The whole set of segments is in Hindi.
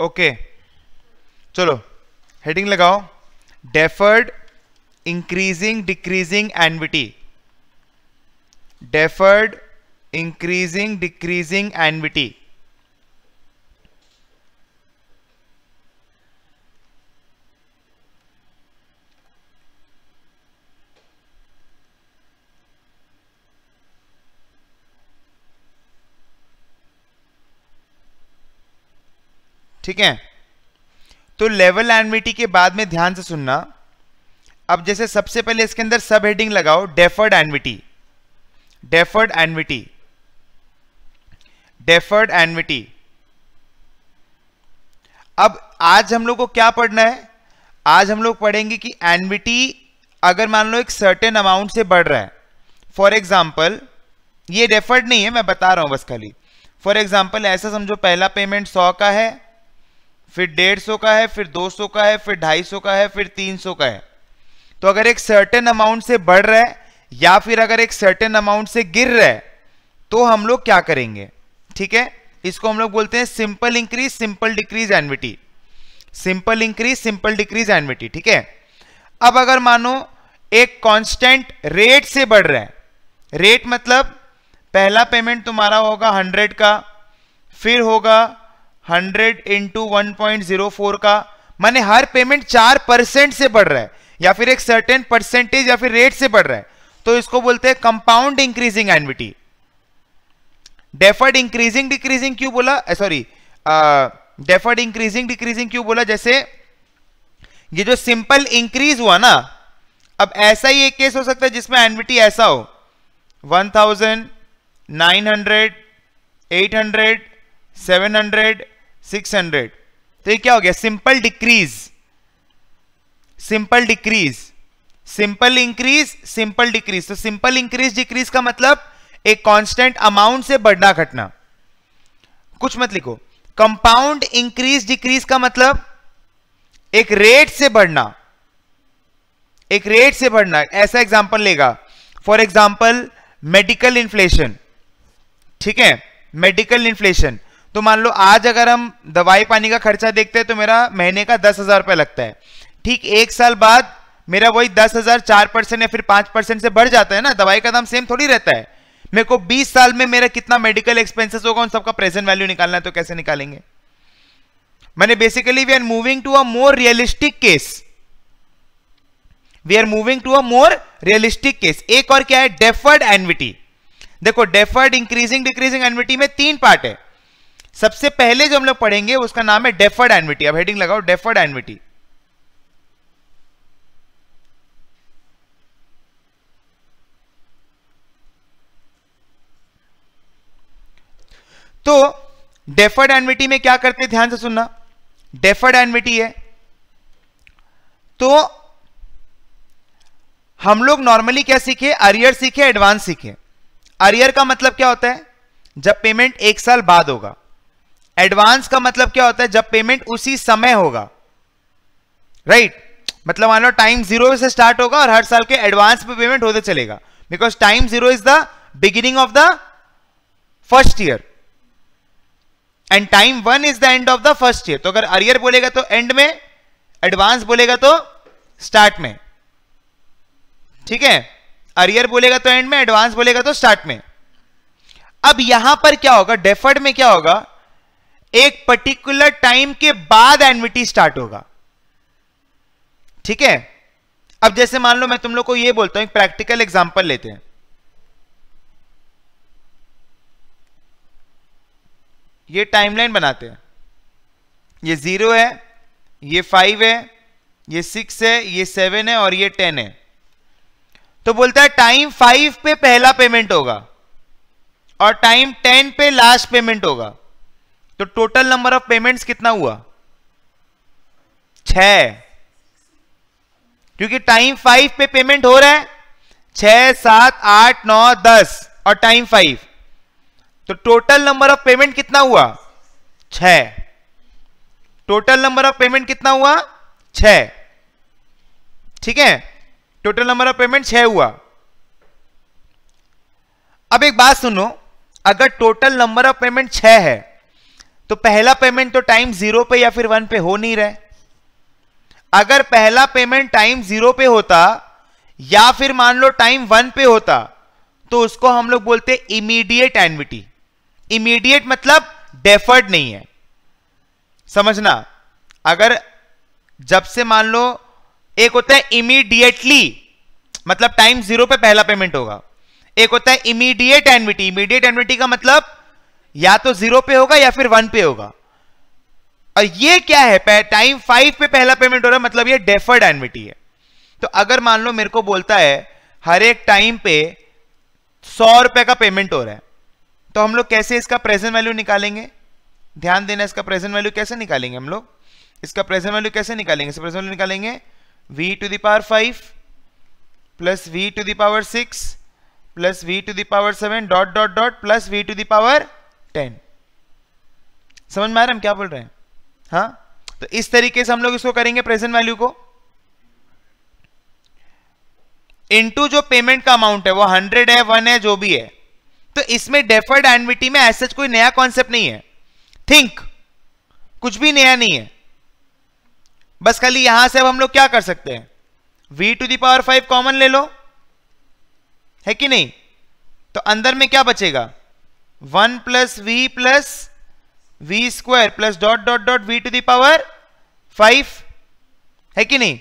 ओके चलो हेडिंग लगाओ deferred increasing decreasing annuity deferred increasing decreasing annuity ठीक है तो लेवल एनविटी के बाद में ध्यान से सुनना अब जैसे सबसे पहले इसके अंदर सब हेडिंग लगाओ deferred annuity deferred annuity deferred annuity अब आज हम लोग को क्या पढ़ना है आज हम लोग पढ़ेंगे कि एनविटी अगर मान लो एक सर्टेन अमाउंट से बढ़ रहा है फॉर एग्जाम्पल ये डेफर्ड नहीं है मैं बता रहा हूं बस खाली फॉर एग्जाम्पल ऐसा समझो पहला पेमेंट सौ का है फिर डेढ़ सौ का है फिर दो सौ का है फिर ढाई सौ का है फिर तीन सौ का है तो अगर एक सर्टेन अमाउंट से बढ़ रहा है या फिर अगर एक सर्टेन अमाउंट से गिर रहा है तो हम लोग क्या करेंगे ठीक है इसको हम लोग बोलते हैं simple increase simple decrease annuity simple increase simple decrease annuity ठीक है अब अगर मानो एक कांस्टेंट रेट से बढ़ रहा है रेट मतलब पहला पेमेंट तुम्हारा होगा हंड्रेड का फिर होगा hundred into one point zero four का माने हर पेमेंट चार परसेंट से बढ़ रहा है या फिर एक सर्टेन परसेंटेज या फिर रेट से बढ़ रहा है तो इसको बोलते हैं compound increasing annuity deferred increasing decreasing क्यों बोला सॉरी डेफर्ड इंक्रीजिंग डिक्रीजिंग क्यों बोला जैसे ये जो सिंपल इंक्रीज हुआ ना अब ऐसा ही एक केस हो सकता है जिसमें एनविटी ऐसा हो one thousand nine hundred eight hundred seven hundred six hundred तो ये क्या हो गया simple decrease simple decrease simple increase simple decrease तो सिंपल इंक्रीज डिक्रीज का मतलब एक कांस्टेंट अमाउंट से बढ़ना घटना कुछ मत लिखो कंपाउंड इंक्रीज डिक्रीज का मतलब एक रेट से बढ़ना एक रेट से बढ़ना ऐसा एग्जांपल लेगा फॉर एग्जांपल मेडिकल इन्फ्लेशन ठीक है मेडिकल इन्फ्लेशन तो मान लो आज अगर हम दवाई पानी का खर्चा देखते हैं तो मेरा महीने का दस हजार रुपये लगता है ठीक एक साल बाद मेरा वही दस हजार चार परसेंट या फिर पांच परसेंट से बढ़ जाता है ना दवाई का दाम सेम थोड़ी रहता है मेरे को बीस साल में मेरा कितना मेडिकल एक्सपेंसेस होगा उन सबका प्रेजेंट वैल्यू निकालना है तो कैसे निकालेंगे मैंने basically we are moving to a more realistic case we are moving to a more realistic case एक और क्या है डेफर्ड एनविटी देखो डेफर्ड इंक्रीजिंग डिक्रीजिंग एनविटी में तीन पार्ट है सबसे पहले जो हम लोग पढ़ेंगे उसका नाम है डेफर्ड एनविटी अब हेडिंग लगाओ डेफर्ड एनविटी तो डेफर्ड एनविटी में क्या करते ध्यान से सुनना डेफर्ड एनविटी है तो हम लोग नॉर्मली क्या सीखे अरियर सीखे एडवांस सीखे अरियर का मतलब क्या होता है जब पेमेंट एक साल बाद होगा एडवांस का मतलब क्या होता है जब पेमेंट उसी समय होगा राइट right? मतलब मान लो टाइम जीरो से स्टार्ट होगा और हर साल के एडवांस पे पेमेंट होते चलेगा because time zero is the beginning of the first year and time one is the end of the first year तो अगर अरियर बोलेगा तो एंड में एडवांस बोलेगा तो स्टार्ट में ठीक है अरियर बोलेगा तो एंड में एडवांस बोलेगा तो स्टार्ट में अब यहां पर क्या होगा डेफर्ड में क्या होगा एक पर्टिकुलर टाइम के बाद एनविटी स्टार्ट होगा ठीक है अब जैसे मान लो मैं तुम लोग को यह बोलता हूं एक प्रैक्टिकल एग्जांपल लेते हैं ये टाइमलाइन बनाते हैं ये जीरो है ये फाइव है ये सिक्स है ये सेवन है और ये टेन है तो बोलता है टाइम फाइव पे पहला पेमेंट होगा और टाइम टेन पे लास्ट पेमेंट होगा तो टोटल नंबर ऑफ पेमेंट्स कितना हुआ छ क्योंकि टाइम फाइव पे पेमेंट हो रहा है छ सात आठ नौ दस और टाइम फाइव तो टोटल नंबर ऑफ पेमेंट कितना हुआ छ टोटल नंबर ऑफ पेमेंट कितना हुआ छ ठीक है टोटल नंबर ऑफ पेमेंट छ हुआ अब एक बात सुनो अगर टोटल नंबर ऑफ पेमेंट छ है तो पहला पेमेंट तो टाइम जीरो पे या फिर वन पे हो नहीं रहा अगर पहला पेमेंट टाइम जीरो पे होता या फिर मान लो टाइम वन पे होता तो उसको हम लोग बोलते इमीडिएट एनविटी इमीडिएट मतलब डेफर्ड नहीं है समझना अगर जब से मान लो एक होता है इमीडिएटली मतलब टाइम जीरो पे पहला पेमेंट होगा एक होता है इमीडिएट एनविटी इमीडिएट एनविटी का मतलब या तो जीरो पे होगा या फिर वन पे होगा और ये क्या है टाइम फाइव पे पहला पेमेंट हो रहा है मतलब ये डेफर्ड एनविटी है तो अगर मान लो मेरे को बोलता है हर एक टाइम पे सौ रुपए का पेमेंट हो रहा है तो हम लोग कैसे इसका प्रेजेंट वैल्यू निकालेंगे ध्यान देना इसका प्रेजेंट वैल्यू कैसे निकालेंगे हम लोग इसका प्रेजेंट वैल्यू कैसे निकालेंगे प्रेजेंट वैल्यू निकालेंगे V to the power five plus we to the power six plus we to the power seven dot dot dot plus we to the power ten समझ में आ रहा हम क्या बोल रहे हैं हाँ तो इस तरीके से हम लोग इसको करेंगे प्रेजेंट वैल्यू को इनटू जो पेमेंट का अमाउंट है वो हंड्रेड है वन है जो भी है तो इसमें डेफर्ड एनविटी में एज कोई नया कॉन्सेप्ट नहीं है थिंक कुछ भी नया नहीं है बस खाली यहां से अब हम लोग क्या कर सकते हैं v to the power five common ले लो है कि नहीं तो अंदर में क्या बचेगा one plus we plus we square plus dot dot dot V to the power five है कि नहीं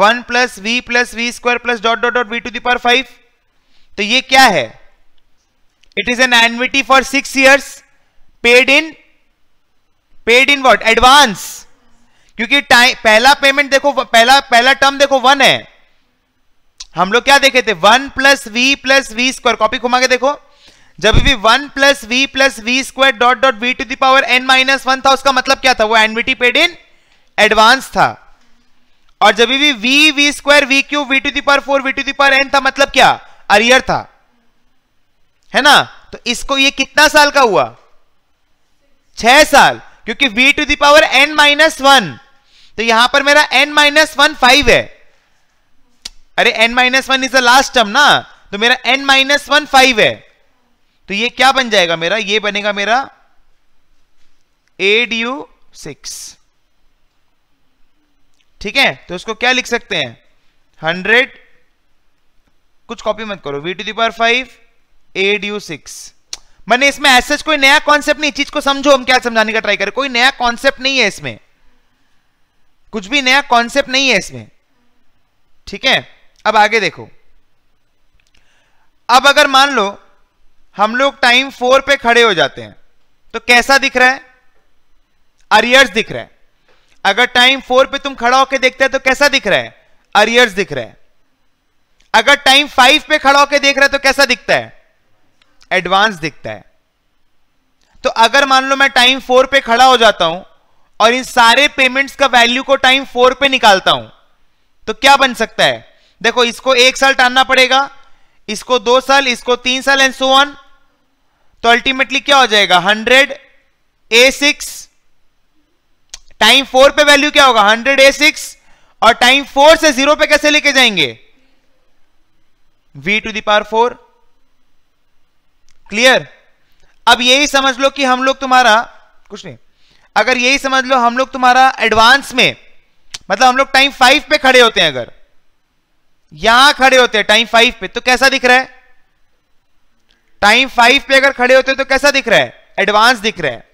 one plus we plus we square plus dot dot dot V to the power five तो ये क्या है it is an annuity for six years paid in paid in what advance क्योंकि टाइम पहला पेमेंट देखो पहला पहला टर्म देखो वन है हम लोग क्या देखे थे one plus we plus we square copy घुमा के देखो जब भी one plus we plus we square dot dot V to the power N minus one था उसका मतलब क्या था वो एनविटी पेड इन एडवांस था और जब भी V we square we cube we to the power four V to the power N था मतलब क्या अरियर था है ना तो इसको ये कितना साल का हुआ छह साल क्योंकि V to the power N minus one तो यहां पर मेरा एन माइनस वन फाइव है अरे N minus one is the last term ना तो मेरा एन माइनस वन फाइव है तो ये क्या बन जाएगा मेरा ये बनेगा मेरा एड यू सिक्स ठीक है तो इसको क्या लिख सकते हैं हंड्रेड कुछ कॉपी मत करो V to power five a due six मैंने इसमें ऐसे कोई नया कॉन्सेप्ट नहीं चीज को समझो हम क्या समझाने का ट्राई करें कोई नया कॉन्सेप्ट नहीं है इसमें कुछ भी नया कॉन्सेप्ट नहीं है इसमें ठीक है अब आगे देखो अब अगर मान लो हम लोग टाइम फोर पे खड़े हो जाते हैं तो कैसा दिख रहा है अरियर्स दिख रहा है अगर टाइम फोर पे तुम खड़ा होकर देखते हैं तो कैसा दिख रहा है अरियर्स दिख रहा है अगर टाइम फाइव पे खड़ा होकर देख रहा है तो कैसा दिखता है एडवांस दिखता है तो अगर मान लो मैं टाइम फोर पे खड़ा हो जाता हूं और इन सारे पेमेंट्स का वैल्यू को टाइम फोर पे निकालता हूं तो क्या बन सकता है देखो इसको एक साल टालना पड़ेगा इसको दो साल इसको तीन साल एंड सो ऑन तो अल्टीमेटली क्या हो जाएगा hundred a six time four पे वैल्यू क्या होगा हंड्रेड ए सिक्स और टाइम फोर से जीरो पे कैसे लेके जाएंगे V to the power four clear अब यही समझ लो कि हम लोग तुम्हारा कुछ नहीं अगर यही समझ लो हम लोग तुम्हारा एडवांस में मतलब हम लोग टाइम फाइव पे खड़े होते हैं अगर यहां खड़े होते हैं टाइम फाइव पे तो कैसा दिख रहा है टाइम फाइव पे अगर खड़े होते तो कैसा दिख रहा है एडवांस दिख रहा है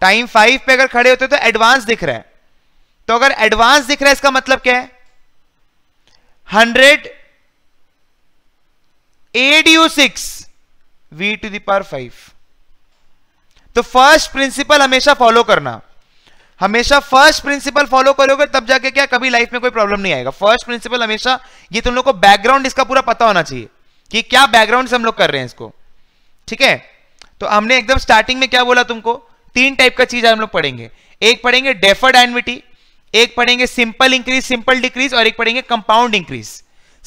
टाइम फाइव पे अगर खड़े होते तो एडवांस दिख रहा है तो अगर एडवांस दिख रहा है इसका मतलब क्या है hundred a due six V to the power five तो फर्स्ट प्रिंसिपल हमेशा फॉलो करना हमेशा फर्स्ट प्रिंसिपल फॉलो करोगे तब जाके क्या कभी लाइफ में कोई प्रॉब्लम नहीं आएगा फर्स्ट प्रिंसिपल हमेशा ये तुम लोग को बैकग्राउंड इसका पूरा पता होना चाहिए कि क्या बैकग्राउंड से हम लोग कर रहे हैं इसको ठीक है तो हमने एकदम स्टार्टिंग में क्या बोला तुमको तीन टाइप का चीज हम लोग पढ़ेंगे एक पढ़ेंगे डेफर्ड एनविटी एक पढ़ेंगे सिंपल इंक्रीज सिंपल डिक्रीज और एक पढ़ेंगे compound increase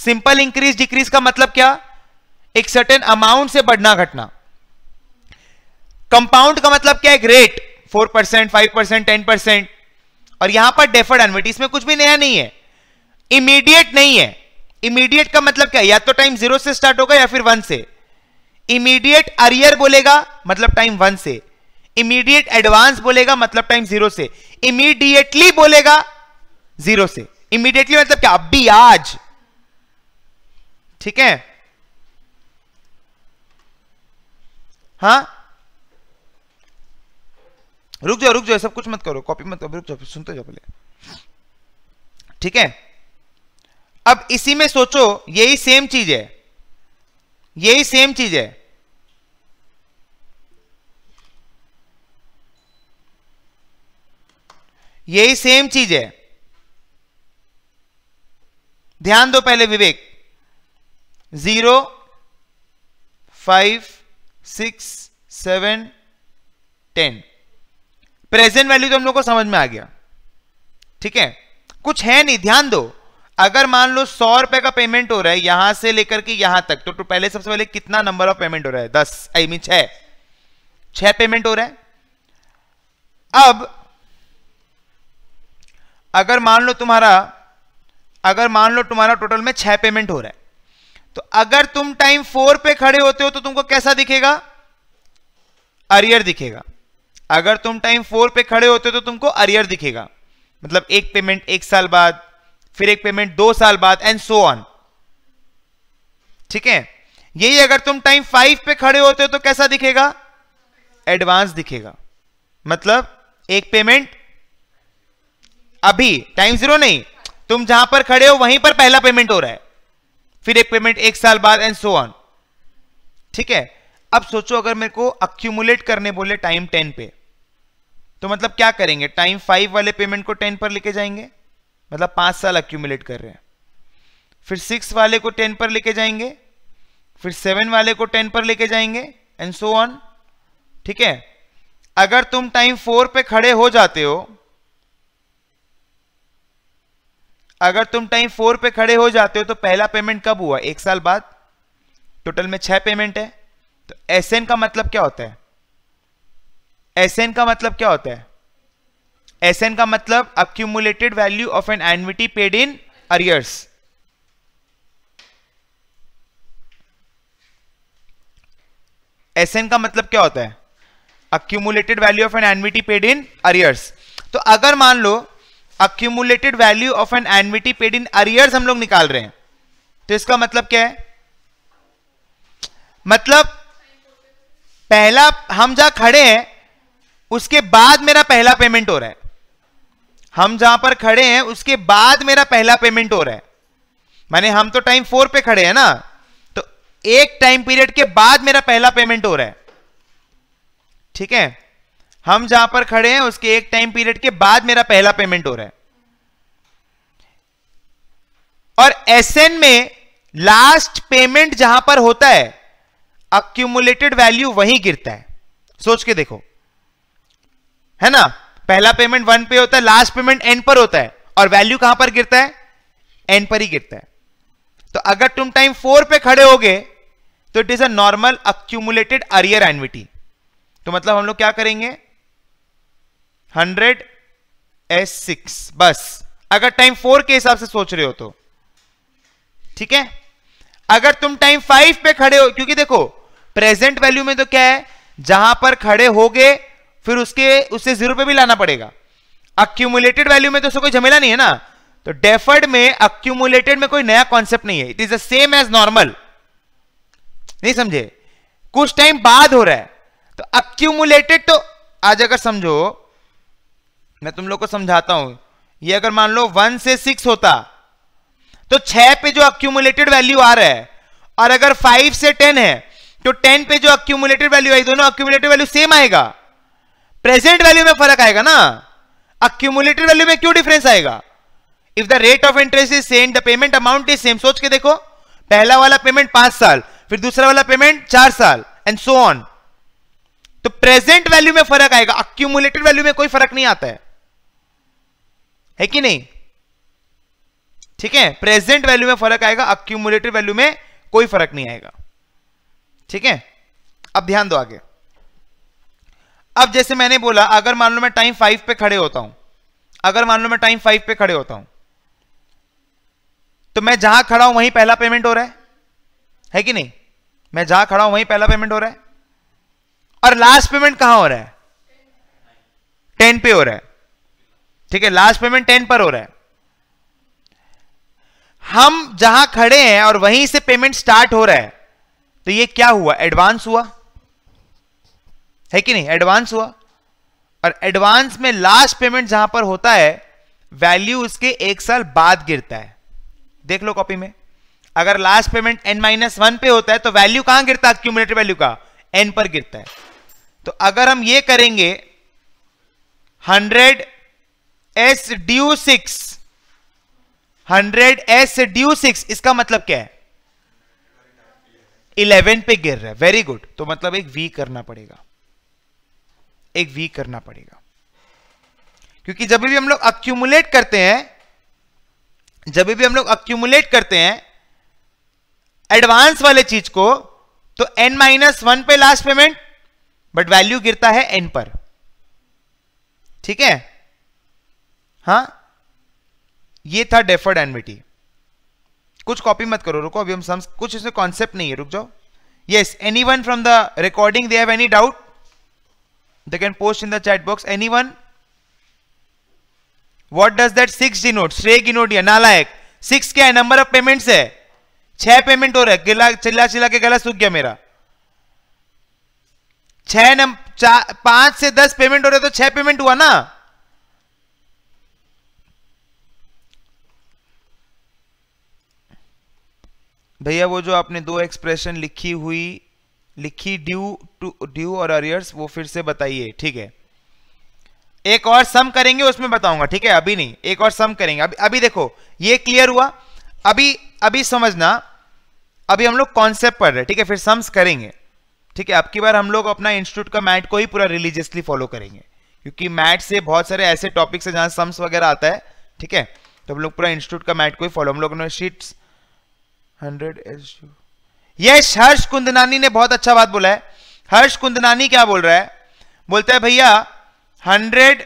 simple increase decrease का मतलब क्या एक सर्टेन अमाउंट से बढ़ना घटना कंपाउंड का मतलब क्या है rate four percent five percent ten percent और यहां पर डेफर्ड एनविटी इसमें कुछ भी नया नहीं है इमीडिएट नहीं है इमीडिएट का मतलब क्या या तो टाइम जीरो से स्टार्ट होगा या फिर वन से इमीडिएट अरियर बोलेगा मतलब टाइम वन से इमीडिएट एडवांस बोलेगा मतलब टाइम जीरो से इमीडिएटली बोलेगा जीरो से इमीडिएटली मतलब क्या अभी आज ठीक है हाँ रुक जाओ रुक जाओ सब कुछ मत करो कॉपी मत करो रुक जाओ सुनते जाओ बोले ठीक है अब इसी में सोचो यही सेम चीज है यही सेम चीज है यही सेम चीज है ध्यान दो पहले Vivek zero five six seven ten present value तो हम लोग को समझ में आ गया ठीक है कुछ है नहीं ध्यान दो अगर मान लो सौ रुपए का पेमेंट हो रहा है यहां से लेकर के यहां तक तो, तो पहले सबसे पहले कितना नंबर ऑफ पेमेंट हो रहा है दस आई मीन छह छह पेमेंट हो रहा है अब अगर मान लो तुम्हारा अगर मान लो तुम्हारा टोटल में छह पेमेंट हो रहा है तो अगर तुम टाइम फोर पे खड़े होते हो तो तुमको कैसा दिखेगा अरियर दिखेगा अगर तुम टाइम फोर पे खड़े होते हो तो तुमको अरियर दिखेगा मतलब एक पेमेंट एक साल बाद फिर एक पेमेंट दो साल बाद एंड सो ऑन ठीक है यही अगर तुम टाइम फाइव पे खड़े होते हो तो कैसा दिखेगा एडवांस दिखेगा मतलब एक पेमेंट अभी टाइम जीरो नहीं तुम जहां पर खड़े हो वहीं पर पहला पेमेंट हो रहा है फिर एक पेमेंट एक साल बाद एंड सो ऑन ठीक है अब सोचो अगर मेरे को अक्यूमुलेट करने बोले टाइम टेन पे तो मतलब क्या करेंगे टाइम फाइव वाले पेमेंट को टेन पर लेके जाएंगे मतलब पाँच साल अक्यूमुलेट कर रहे हैं फिर सिक्स वाले को टेन पर लेके जाएंगे फिर सेवन वाले को टेन पर लेके जाएंगे एंड सो ऑन ठीक है अगर तुम टाइम फोर पे खड़े हो जाते हो अगर तुम टाइम फोर पे खड़े हो जाते हो तो पहला पेमेंट कब हुआ एक साल बाद टोटल में छह पेमेंट है तो एस का मतलब क्या होता है एस का मतलब क्या होता है एस एन का मतलब accumulated value of an annuity paid in arrears S N का मतलब क्या होता है accumulated value of an annuity paid in arrears तो अगर मान लो accumulated value of an annuity paid in arrears हम लोग निकाल रहे हैं तो इसका मतलब क्या है मतलब पहला हम जहां खड़े हैं उसके बाद मेरा पहला पेमेंट हो रहा है हम जहां पर खड़े हैं उसके बाद मेरा पहला पेमेंट हो रहा है माने हम तो टाइम फोर पे खड़े हैं ना तो एक टाइम पीरियड के बाद मेरा पहला पेमेंट हो रहा है ठीक है हम जहां पर खड़े हैं उसके एक टाइम पीरियड के बाद मेरा पहला पेमेंट हो रहा है और एस में लास्ट पेमेंट जहां पर होता है अक्यूमुलेटेड वैल्यू वहीं गिरता है सोच के देखो है ना पहला पेमेंट वन पे होता है लास्ट पेमेंट एन पर होता है और वैल्यू कहां पर गिरता है एन पर ही गिरता है तो अगर तुम टाइम फोर पे खड़े हो गए तो it is a normal accumulated arrear annuity तो मतलब हम लोग क्या करेंगे हंड्रेड एस सिक्स बस अगर टाइम फोर के हिसाब से सोच रहे हो तो ठीक है अगर तुम टाइम फाइव पे खड़े हो क्योंकि देखो प्रेजेंट वैल्यू में तो क्या है जहां पर खड़े हो फिर उसके उससे जीरो पे भी लाना पड़ेगा अक्यूमुलेटेड वैल्यू में तो उसको कोई झमेला नहीं है ना तो डेफर्ड में अक्यूमुलेटेड में कोई नया कॉन्सेप्ट नहीं है it is the same as normal नहीं समझे कुछ टाइम बाद हो रहा है तो अक्यूमुलेटेड तो आज अगर समझो मैं तुम लोग को समझाता हूं ये अगर मान लो वन से सिक्स होता तो छह पे जो अक्यूमुलेटेड वैल्यू आ रहा है और अगर फाइव से टेन है तो टेन पे जो अक्यूमुलेटेड वैल्यू आई दोनों अक्यूमुलेटेड वैल्यू सेम आएगा प्रेजेंट वैल्यू में फर्क आएगा ना अक्यूमुलेटेड वैल्यू में क्यों डिफरेंस आएगा if the rate of interest is same the payment amount is same सोच के देखो पहला वाला पेमेंट पांच साल फिर दूसरा वाला पेमेंट चार साल एंड सो ऑन तो प्रेजेंट वैल्यू में फर्क आएगा अक्यूमुलेटेड वैल्यू में कोई फर्क नहीं आता है है कि नहीं ठीक है प्रेजेंट वैल्यू में फर्क आएगा अक्यूमुलेटेड वैल्यू में कोई फर्क नहीं आएगा ठीक है अब ध्यान दो आगे अब जैसे मैंने बोला अगर मान लो मैं टाइम फाइव पे खड़े होता हूं अगर मान लो मैं टाइम फाइव पे खड़े होता हूं तो मैं जहां खड़ा हूं वहीं पहला पेमेंट हो रहा है है कि नहीं मैं जहां खड़ा हूं वहीं पहला पेमेंट हो रहा है और लास्ट पेमेंट कहां हो रहा है टेन पे हो रहा है ठीक है लास्ट पेमेंट टेन पर हो रहा है हम जहां खड़े हैं और वहीं से पेमेंट स्टार्ट हो रहा है तो ये क्या हुआ एडवांस हुआ है कि नहीं एडवांस हुआ और एडवांस में लास्ट पेमेंट जहां पर होता है वैल्यू उसके एक साल बाद गिरता है देख लो कॉपी में अगर last payment N minus one पे होता है तो वैल्यू कहां गिरता है क्यूमुलेटिव वैल्यू का एन पर गिरता है तो अगर हम ये करेंगे hundred S due six hundred S due six इसका मतलब क्या है इलेवन पे गिर रहा है वेरी गुड तो मतलब एक वी करना पड़ेगा एक वी करना पड़ेगा क्योंकि जब भी हम लोग अक्यूमुलेट करते हैं जब भी हम लोग अक्यूमुलेट करते हैं एडवांस वाले चीज को तो एन माइनस वन पे लास्ट पेमेंट बट वैल्यू गिरता है एन पर ठीक है हा ये था डेफर्ड एनविटी कुछ कॉपी मत करो रुको अभी हम सम्स कुछ इसमें कॉन्सेप्ट नहीं है रुक जाओ yes any one from the recording they have any doubt they can post in the chat box anyone what does that six denote shrey गिनोट या नालायक सिक्स क्या है नंबर ऑफ पेमेंट्स छह पेमेंट हो रहा है गिला चिल्ला चिल्ला के गला सूख गया मेरा छह पांच से दस पेमेंट हो रहे तो छह पेमेंट हुआ ना भैया वो जो आपने दो एक्सप्रेशन लिखी हुई लिखी ड्यू ड्यू और अरियर्स वो फिर से बताइए ठीक है एक और सम करेंगे उसमें बताऊंगा ठीक है अभी नहीं एक और सम करेंगे अभी अभी देखो ये क्लियर हुआ अभी अभी समझना अभी हम लोग कॉन्सेप्ट पढ़ रहे ठीक है फिर सम्स करेंगे ठीक है अब की बार हम लोग अपना इंस्टीट्यूट का मैट को ही पूरा रिलीजियसली फॉलो करेंगे क्योंकि मैट से बहुत सारे ऐसे टॉपिक्स है जहां सम्स वगैरह आता है ठीक है तो हम लोग पूरा इंस्टीट्यूट का मैट को ही फॉलो हम लोग ने sheets hundred S Yash Harsh Kundnani ने बहुत अच्छा बात बोला है हर्ष कुंदनानी क्या बोल रहा है बोलते हैं भैया हंड्रेड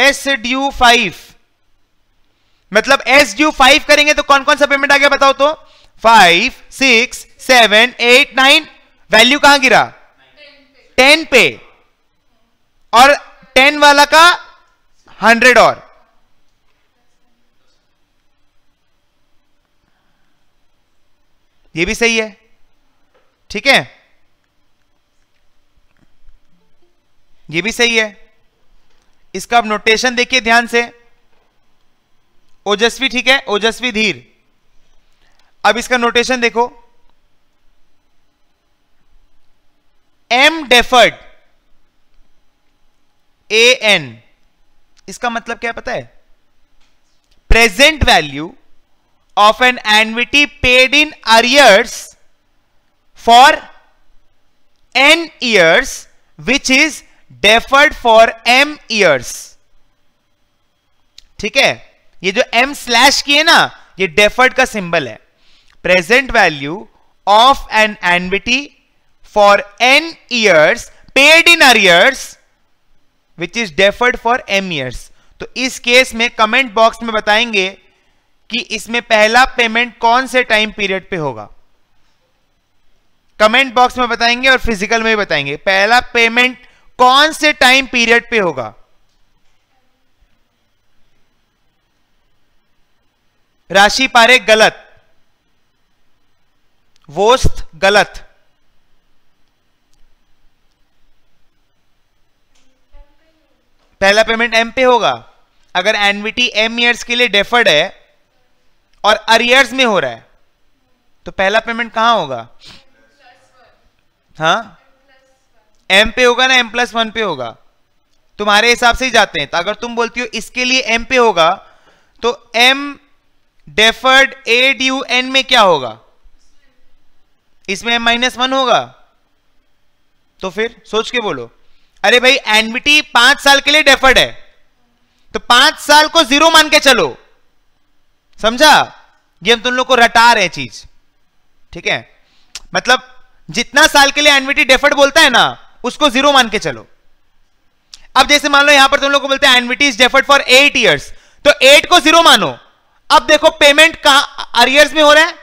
एस ड्यू फाइव मतलब एस ड्यू फाइव करेंगे तो कौन कौन सा पेमेंट आ गया बताओ तो five six seven eight nine value कहां गिरा टेन पे और टेन वाला का हंड्रेड और ये भी सही है ठीक है ये भी सही है इसका अब नोटेशन देखिए ध्यान से ओजस्वी ठीक है ओजस्वी धीर अब इसका नोटेशन देखो एम डेफर्ड ए एन इसका मतलब क्या पता है present value of an annuity paid in arrears for N years which is deferred for M years ठीक है ये जो एम स्लैश की है ना ये डेफर्ड का सिंबल है present value of an annuity for N years paid in arrears which is deferred for M years तो इस केस में कमेंट बॉक्स में बताएंगे कि इसमें पहला पेमेंट कौन से टाइम पीरियड पे होगा कमेंट बॉक्स में बताएंगे और फिजिकल में भी बताएंगे पहला पेमेंट कौन से टाइम पीरियड पे होगा राशि पारे गलत वोस्त गलत पहला पेमेंट एम पे होगा अगर एनविटी एम ईयर्स के लिए डेफर्ड है और अरियर्स में हो रहा है तो पहला पेमेंट कहां होगा हाँ एम पे होगा ना एम प्लस वन पे होगा तुम्हारे हिसाब से ही जाते हैं तो अगर तुम बोलती हो इसके लिए एम पे होगा तो M deferred A U N में क्या होगा इसमें एम माइनस वन होगा तो फिर सोच के बोलो अरे भाई एनबीटी पांच साल के लिए डेफर्ड है तो पांच साल को जीरो मान के चलो समझा ये हम तुम लोग को रटा रहे चीज ठीक है मतलब जितना साल के लिए एनविटी डेफर्ड बोलता है ना उसको जीरो मान के चलो अब जैसे मान लो यहां पर तुम लोग को बोलते हैं annuity is deferred for eight years तो एट को जीरो मानो अब देखो पेमेंट कहा अरियर्स में हो रहा है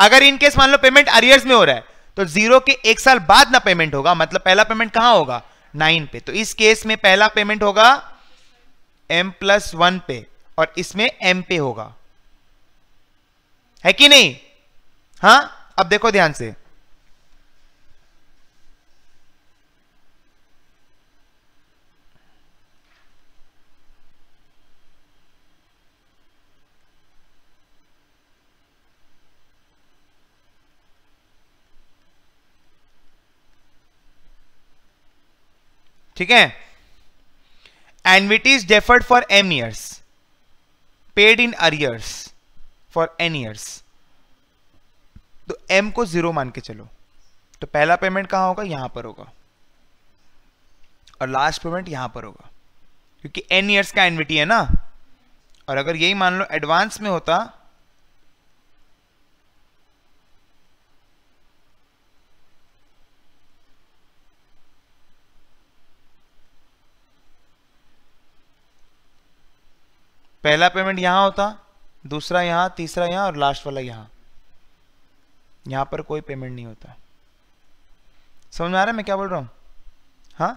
अगर इनकेस मान लो पेमेंट अरियर्स में हो रहा है तो जीरो के एक साल बाद ना पेमेंट होगा मतलब पहला पेमेंट कहां होगा नाइन पे तो इस केस में पहला पेमेंट होगा एम प्लस वन पे और इसमें एम पे होगा है कि नहीं हां अब देखो ध्यान से ठीक है annuities deferred for M years paid in arrears for N years तो एम को जीरो मान के चलो तो पहला पेमेंट कहां होगा यहां पर होगा और लास्ट पेमेंट यहां पर होगा क्योंकि एन ईयर्स का एनविटी है ना और अगर यही मान लो एडवांस में होता पहला पेमेंट यहां होता दूसरा यहां तीसरा यहां और लास्ट वाला यहां यहां पर कोई पेमेंट नहीं होता समझ में आ रहा है मैं क्या बोल रहा हूं हाँ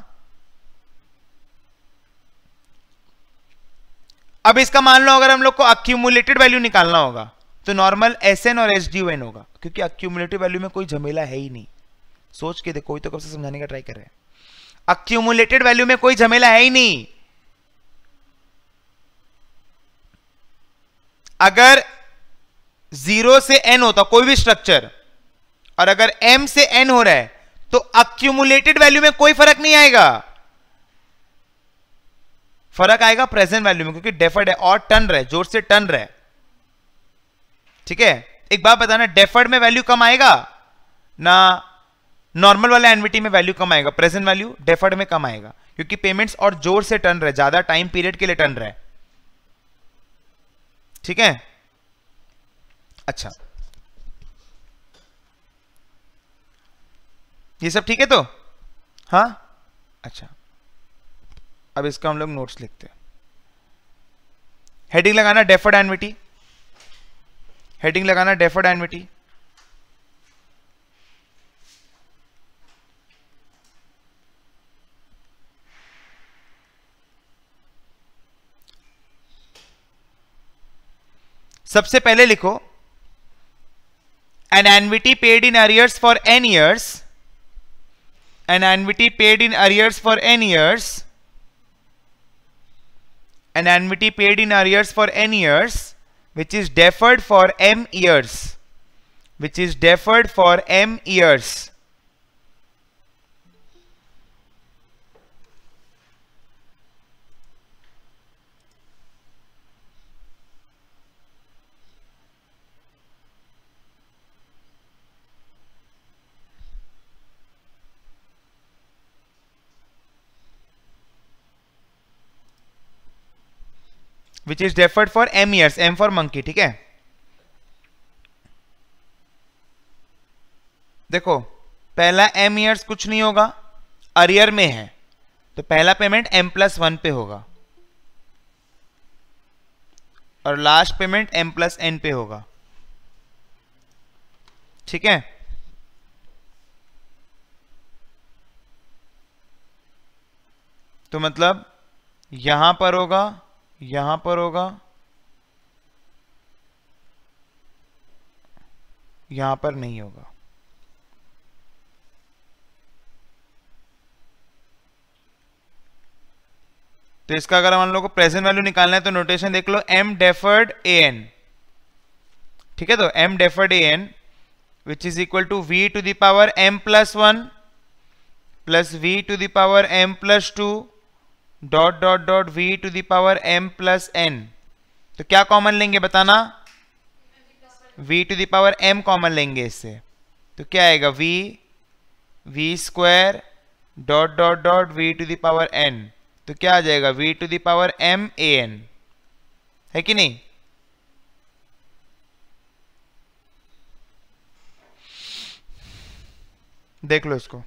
अब इसका मान लो अगर हम लोग को अक्यूमुलेटेड वैल्यू निकालना होगा तो नॉर्मल एस एन और एस डी एन होगा क्योंकि अक्यूमुलेटिव वैल्यू में कोई झमेला है ही नहीं सोच के देखो तो कब से समझाने का ट्राई कर रहे हैं अक्यूमुलेटेड वैल्यू में कोई झमेला है ही नहीं अगर जीरो से एन होता कोई भी स्ट्रक्चर और अगर एम से एन हो रहा है तो अक्यूमुलेटेड वैल्यू में कोई फर्क नहीं आएगा फर्क आएगा प्रेजेंट वैल्यू में क्योंकि डेफर्ड है और टन रहे जोर से टन रहे ठीक है एक बात बताना डेफर्ड में वैल्यू कम आएगा ना नॉर्मल वाला एनविटी में वैल्यू कम आएगा प्रेजेंट वैल्यू डेफर्ड में कम आएगा क्योंकि पेमेंट्स और जोर से टन रहे ज्यादा टाइम पीरियड के लिए टन रहे ठीक है अच्छा ये सब ठीक है तो हाँ अच्छा अब इसका हम लोग नोट्स लिखते हैं हेडिंग लगाना डेफर्ड एनविटी हेडिंग लगाना डेफर्ड एनविटी सबसे पहले लिखो an annuity paid in arrears for N years an annuity paid in arrears for N years an annuity paid in arrears for N years which is deferred for M years which is deferred for M years which is deferred for M years M for monkey ठीक है देखो पहला एम ईयर्स कुछ नहीं होगा अरियर में है तो पहला पेमेंट एम प्लस वन पे होगा और last payment M plus N पे होगा ठीक है तो मतलब यहां पर होगा यहां पर होगा यहां पर नहीं होगा तो इसका अगर हम लोग को प्रेजेंट वैल्यू निकालना है तो नोटेशन देख लो एम डेफर्ड ए एन ठीक है तो M deferred A N which is equal to V to the power M plus one plus we to the power M plus two dot dot dot V to the power M plus N तो क्या कॉमन लेंगे बताना V to the power M common लेंगे इससे तो क्या आएगा V we square dot dot dot V to the power N तो क्या आ जाएगा V to the power M A N है कि नहीं देख लो इसको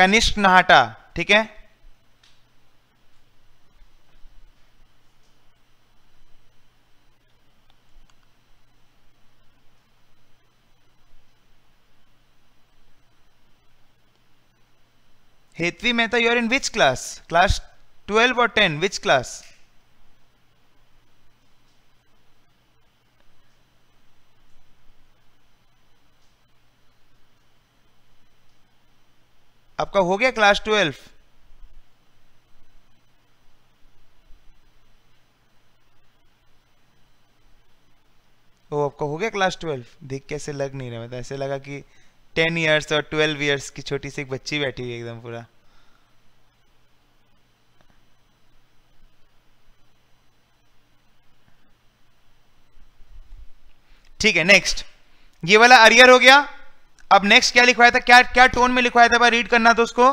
कनिष्क नहाटा ठीक है Hetvi Mehta you are in which class class twelve और टेन विच क्लास आपका हो गया क्लास ट्वेल्व ओ आपका हो गया क्लास ट्वेल्व देख कैसे लग नहीं रहा मतलब ऐसे लगा कि टेन इयर्स और ट्वेल्व इयर्स की छोटी सी एक बच्ची बैठी हुई एकदम पूरा ठीक है नेक्स्ट ये वाला अरियर हो गया अब नेक्स्ट क्या लिखवाया था क्या क्या टोन में लिखवाया था भाई रीड करना था तो उसको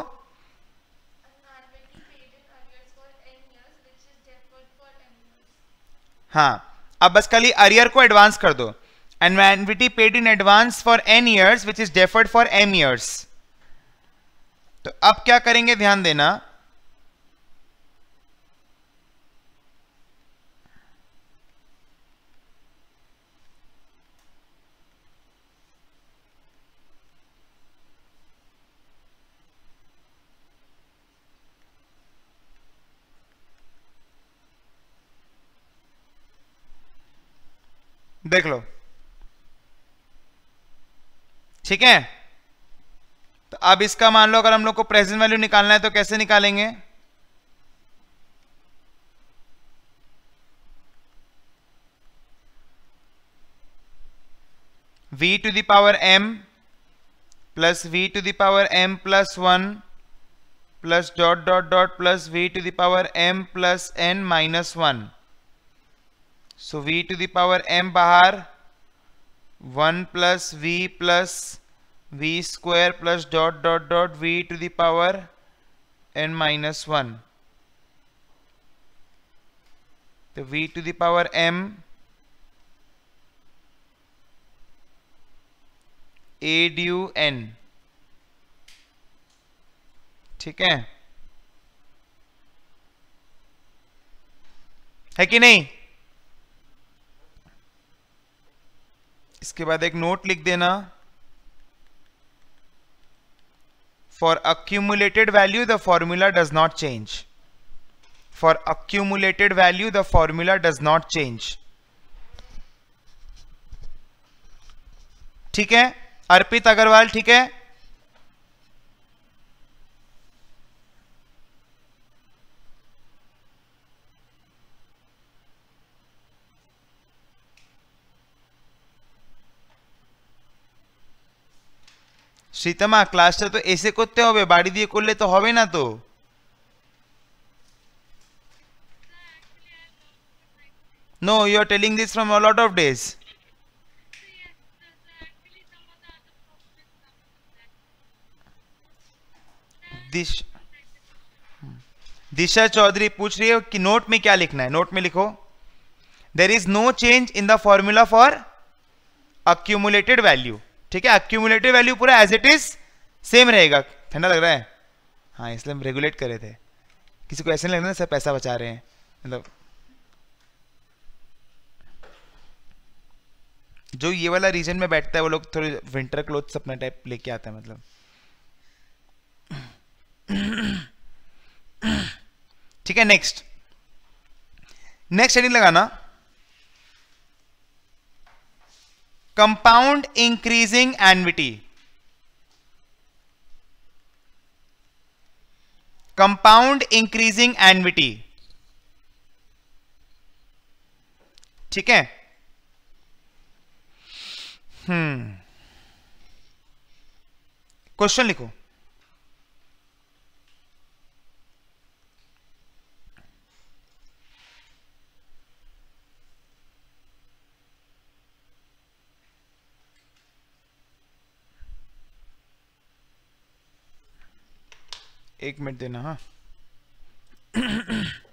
हाँ अब बस खाली अरियर को एडवांस कर दो annuity paid in advance for N years which is deferred for M years तो अब क्या करेंगे ध्यान देना देख लो ठीक है तो अब इसका मान लो अगर हम लोग को प्रेजेंट वैल्यू निकालना है तो कैसे निकालेंगे v to the power m plus v to the power m plus one plus dot dot dot plus v to power m plus N minus one so V to the power M बाहर one plus we plus we square plus dot dot dot V to the power N minus one तो V to the power M A due N ठीक है है कि नहीं इसके बाद एक नोट लिख देना for accumulated value the formula does not change for accumulated value the formula does not change ठीक है अर्पित अग्रवाल ठीक है শ্রীতমা ক্লাসটা তো এসে করতে बाड़ी दिए कर ले तो হবে না তো no you are telling this from lot of days Disha Chaudhary पूछ रही है कि नोट में क्या लिखना है नोट में लिखो there is no change in the formula for accumulated value ठीक है अक्यूमुलेटिव वैल्यू पूरा एज इट इज सेम रहेगा ठंडा लग रहा है हाँ इसलिए हम रेगुलेट कर रहे थे किसी को ऐसे नहीं लग रहा सर पैसा बचा रहे हैं मतलब जो ये वाला रीजन में बैठता है वो लोग थोड़े विंटर क्लोथ्स अपना टाइप लेके आता है मतलब ठीक है नेक्स्ट नेक्स्ट हेडिंग लगाना compound increasing annuity compound increasing annuity ठीक है हम्म क्वेश्चन लिखो एक मिनट देना हाँ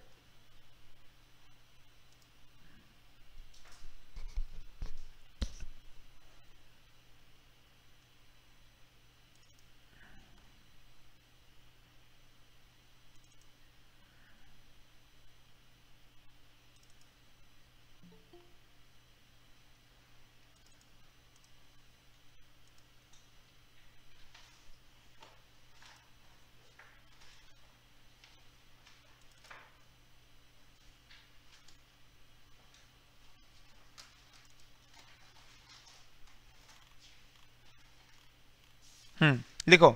लिखो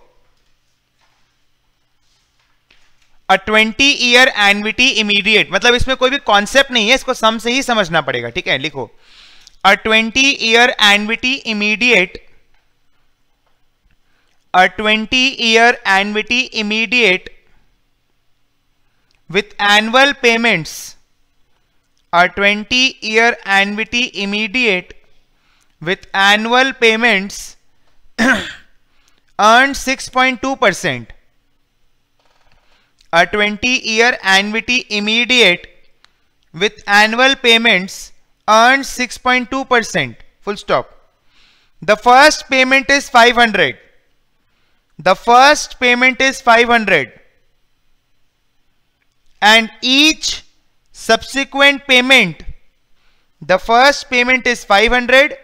a twenty year annuity immediate मतलब इसमें कोई भी कॉन्सेप्ट नहीं है इसको सम से ही समझना पड़ेगा ठीक है लिखो a twenty year annuity immediate a twenty year annuity immediate with annual payments a twenty year annuity immediate with annual payments earned 6.2%. A 20-year annuity immediate with annual payments earned 6.2%. Full stop. The first payment is 500. The first payment is 500. And each subsequent payment, the first payment is 500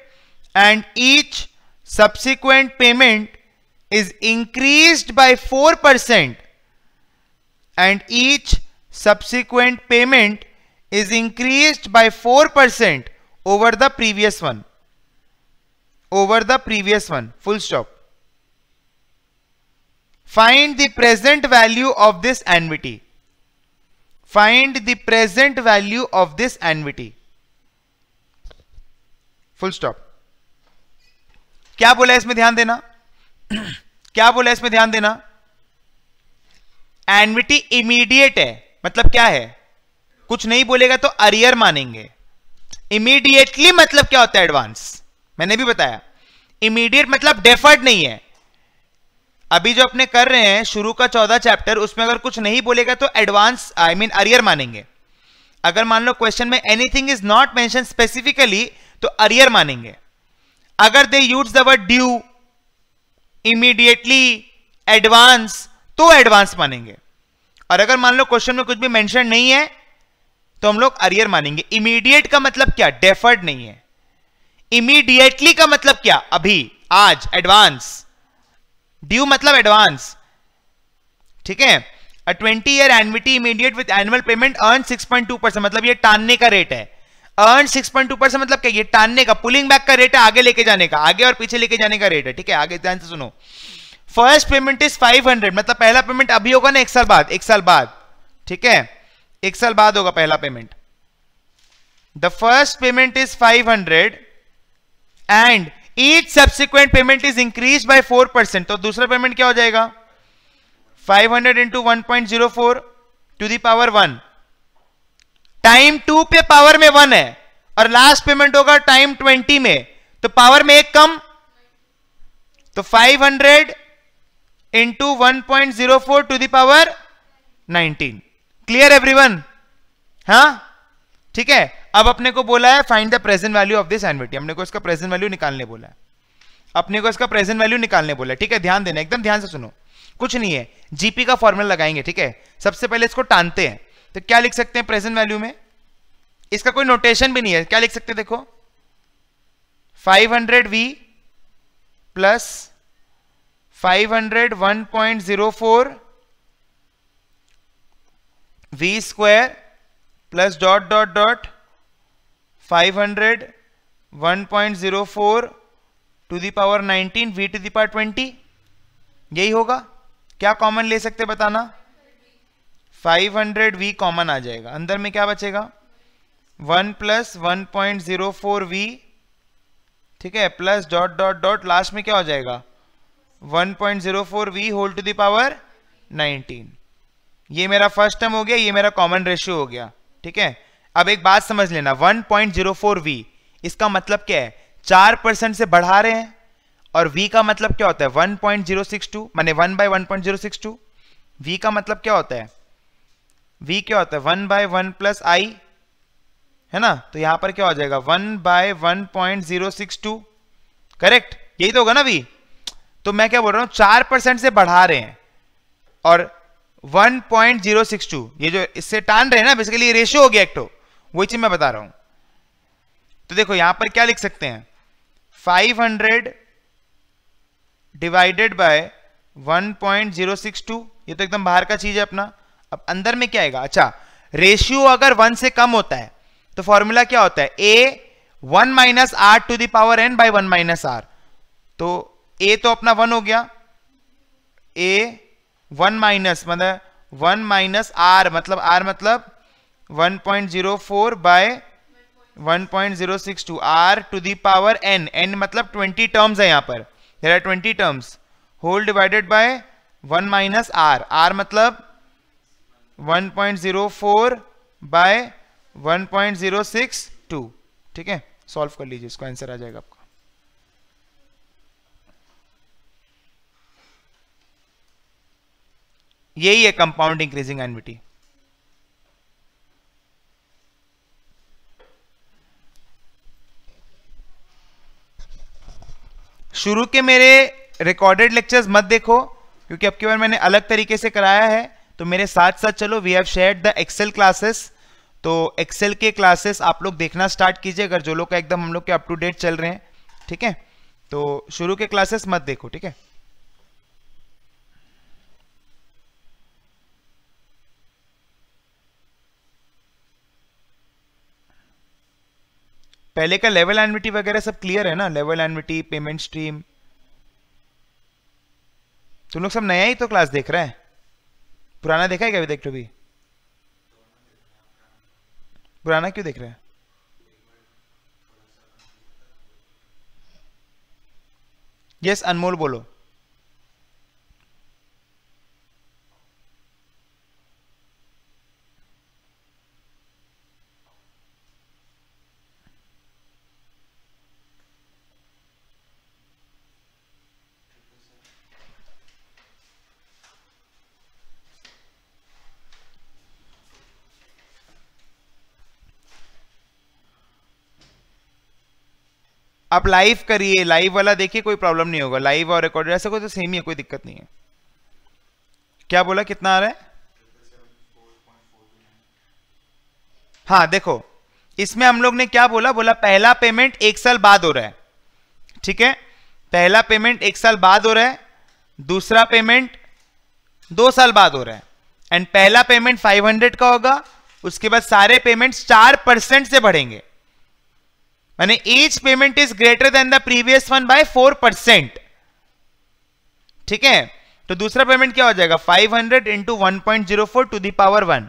and each subsequent payment is increased by 4% and each subsequent payment is increased by 4% over the previous one over the previous one full stop find the present value of this annuity find the present value of this annuity full stop क्या बोला इसमें ध्यान देना क्या बोला इसमें ध्यान देना एनविटी इमीडिएट है मतलब क्या है कुछ नहीं बोलेगा तो अरियर मानेंगे इमीडिएटली मतलब क्या होता है एडवांस मैंने भी बताया इमीडिएट मतलब डेफर्ड नहीं है अभी जो अपने कर रहे हैं शुरू का चौदह चैप्टर उसमें अगर कुछ नहीं बोलेगा तो एडवांस आई मीन अरियर मानेंगे अगर मान लो क्वेश्चन में anything is not mention specifically तो अरियर मानेंगे अगर they use the word due immediately advance तो एडवांस मानेंगे और अगर मान लो क्वेश्चन में कुछ भी मेंशन नहीं है तो हम लोग अरियर मानेंगे इमीडिएट का मतलब क्या डेफर्ड नहीं है इमीडिएटली का मतलब क्या अभी आज एडवांस ड्यू मतलब एडवांस ठीक है twenty year annuity immediate with annual payment earn two percent मतलब ये टानने का रेट है earn six point two percent मतलब क्या ये टानने का पुलिंग बैक का रेट है आगे लेके जाने का आगे और पीछे लेके जाने का रेट है ठीक है आगे ध्यान से सुनो फर्स्ट पेमेंट इज 500 मतलब पहला पेमेंट अभी होगा ना एक साल बाद एक साल बाद ठीक है एक साल बाद होगा पहला payment the first payment is 500 and each subsequent payment is increase by 4 percent तो दूसरा पेमेंट क्या हो जाएगा 500 hundred into one point zero four to the power one time two पे पावर में वन है और लास्ट पेमेंट होगा टाइम ट्वेंटी में तो पावर में एक कम तो 500 hundred into one point zero four to the power nineteen clear everyone हा ठीक है अब अपने को बोला है find the present value of this annuity हमने को इसका प्रेजेंट वैल्यू निकालने बोला है अपने को इसका प्रेजेंट वैल्यू निकालने बोला है ठीक है ध्यान देना एकदम ध्यान से सुनो कुछ नहीं है जीपी का फॉर्मूला लगाएंगे ठीक है सबसे पहले इसको टानते हैं तो क्या लिख सकते हैं प्रेजेंट वैल्यू में इसका कोई नोटेशन भी नहीं है क्या लिख सकते हैं देखो 500 hundred V plus five hundred one point zero four V square plus dot dot dot five hundred one point zero four to the power nineteen V to the power twenty यही होगा क्या कॉमन ले सकते बताना फाइव हंड्रेड वी कॉमन आ जाएगा अंदर में क्या बचेगा one plus one point zero four V ठीक है plus dot dot dot last में क्या हो जाएगा one point zero four V whole to the power nineteen ये मेरा फर्स्ट टर्म हो गया ये मेरा कॉमन रेशियो हो गया ठीक है अब एक बात समझ लेना one point zero four V इसका मतलब क्या है चार परसेंट से बढ़ा रहे हैं और v का मतलब क्या होता है 1.062 माने 1 by one point zero six two V का मतलब क्या होता है v क्या होता है one by one plus I है ना तो यहां पर क्या हो जाएगा one by one point zero six two correct यही तो होगा ना वी तो मैं क्या बोल रहा हूं चार परसेंट से बढ़ा रहे हैं और one point zero six two ये जो इससे टान रहे हैं ना बेसिकली रेशियो हो गया एक्टो तो। वही चीज मैं बता रहा हूं तो देखो यहां पर क्या लिख सकते हैं 500 डिवाइडेड बाय 1.062 ये तो एकदम बाहर का चीज है अपना अब अंदर में क्या आएगा अच्छा रेशियो अगर वन से कम होता है तो फॉर्मूला क्या होता है A one minus are to the power N by one minus R तो ए तो अपना वन हो गया ए वन माइनस मतलब वन माइनस आर मतलब आर मतलब one point zero four by one point zero six two R to the power N N मतलब ट्वेंटी टर्म्स है यहां पर twenty terms whole divided by one minus R R मतलब 1.04 बाय 1.062 ठीक है सॉल्व कर लीजिए इसका आंसर आ जाएगा आपका यही है कंपाउंड इंक्रीजिंग एनविटी शुरू के मेरे रिकॉर्डेड लेक्चर्स मत देखो क्योंकि अब के बार मैंने अलग तरीके से कराया है तो मेरे साथ साथ चलो we have share the excel classes तो एक्सेल के क्लासेस आप लोग देखना स्टार्ट कीजिए अगर जो लोग का एकदम हम लोग के अप टू डेट चल रहे हैं ठीक है तो शुरू के क्लासेस मत देखो ठीक है पहले का लेवल एनविटी वगैरह सब क्लियर है ना लेवल एनविटी पेमेंट स्ट्रीम तुम लोग सब नया ही तो क्लास देख रहे हैं पुराना देखा है क्या विदेक टू पुराना क्यों देख रहे हैं यस अनमोल बोलो आप लाइव करिए लाइव वाला देखिए कोई प्रॉब्लम नहीं होगा लाइव और रिकॉर्डेड ऐसा कोई तो सेम ही है कोई दिक्कत नहीं है क्या बोला कितना आ रहा है हाँ देखो इसमें हम लोग ने क्या बोला बोला पहला पेमेंट एक साल बाद हो रहा है ठीक है पहला पेमेंट एक साल बाद हो रहा है दूसरा पेमेंट दो साल बाद हो रहा है एंड पहला पेमेंट 500 का होगा उसके बाद सारे पेमेंट्स चार परसेंट से बढ़ेंगे माने each payment is greater than the previous one by four percent ठीक है तो दूसरा पेमेंट क्या हो जाएगा 500 hundred into one point zero four to the power one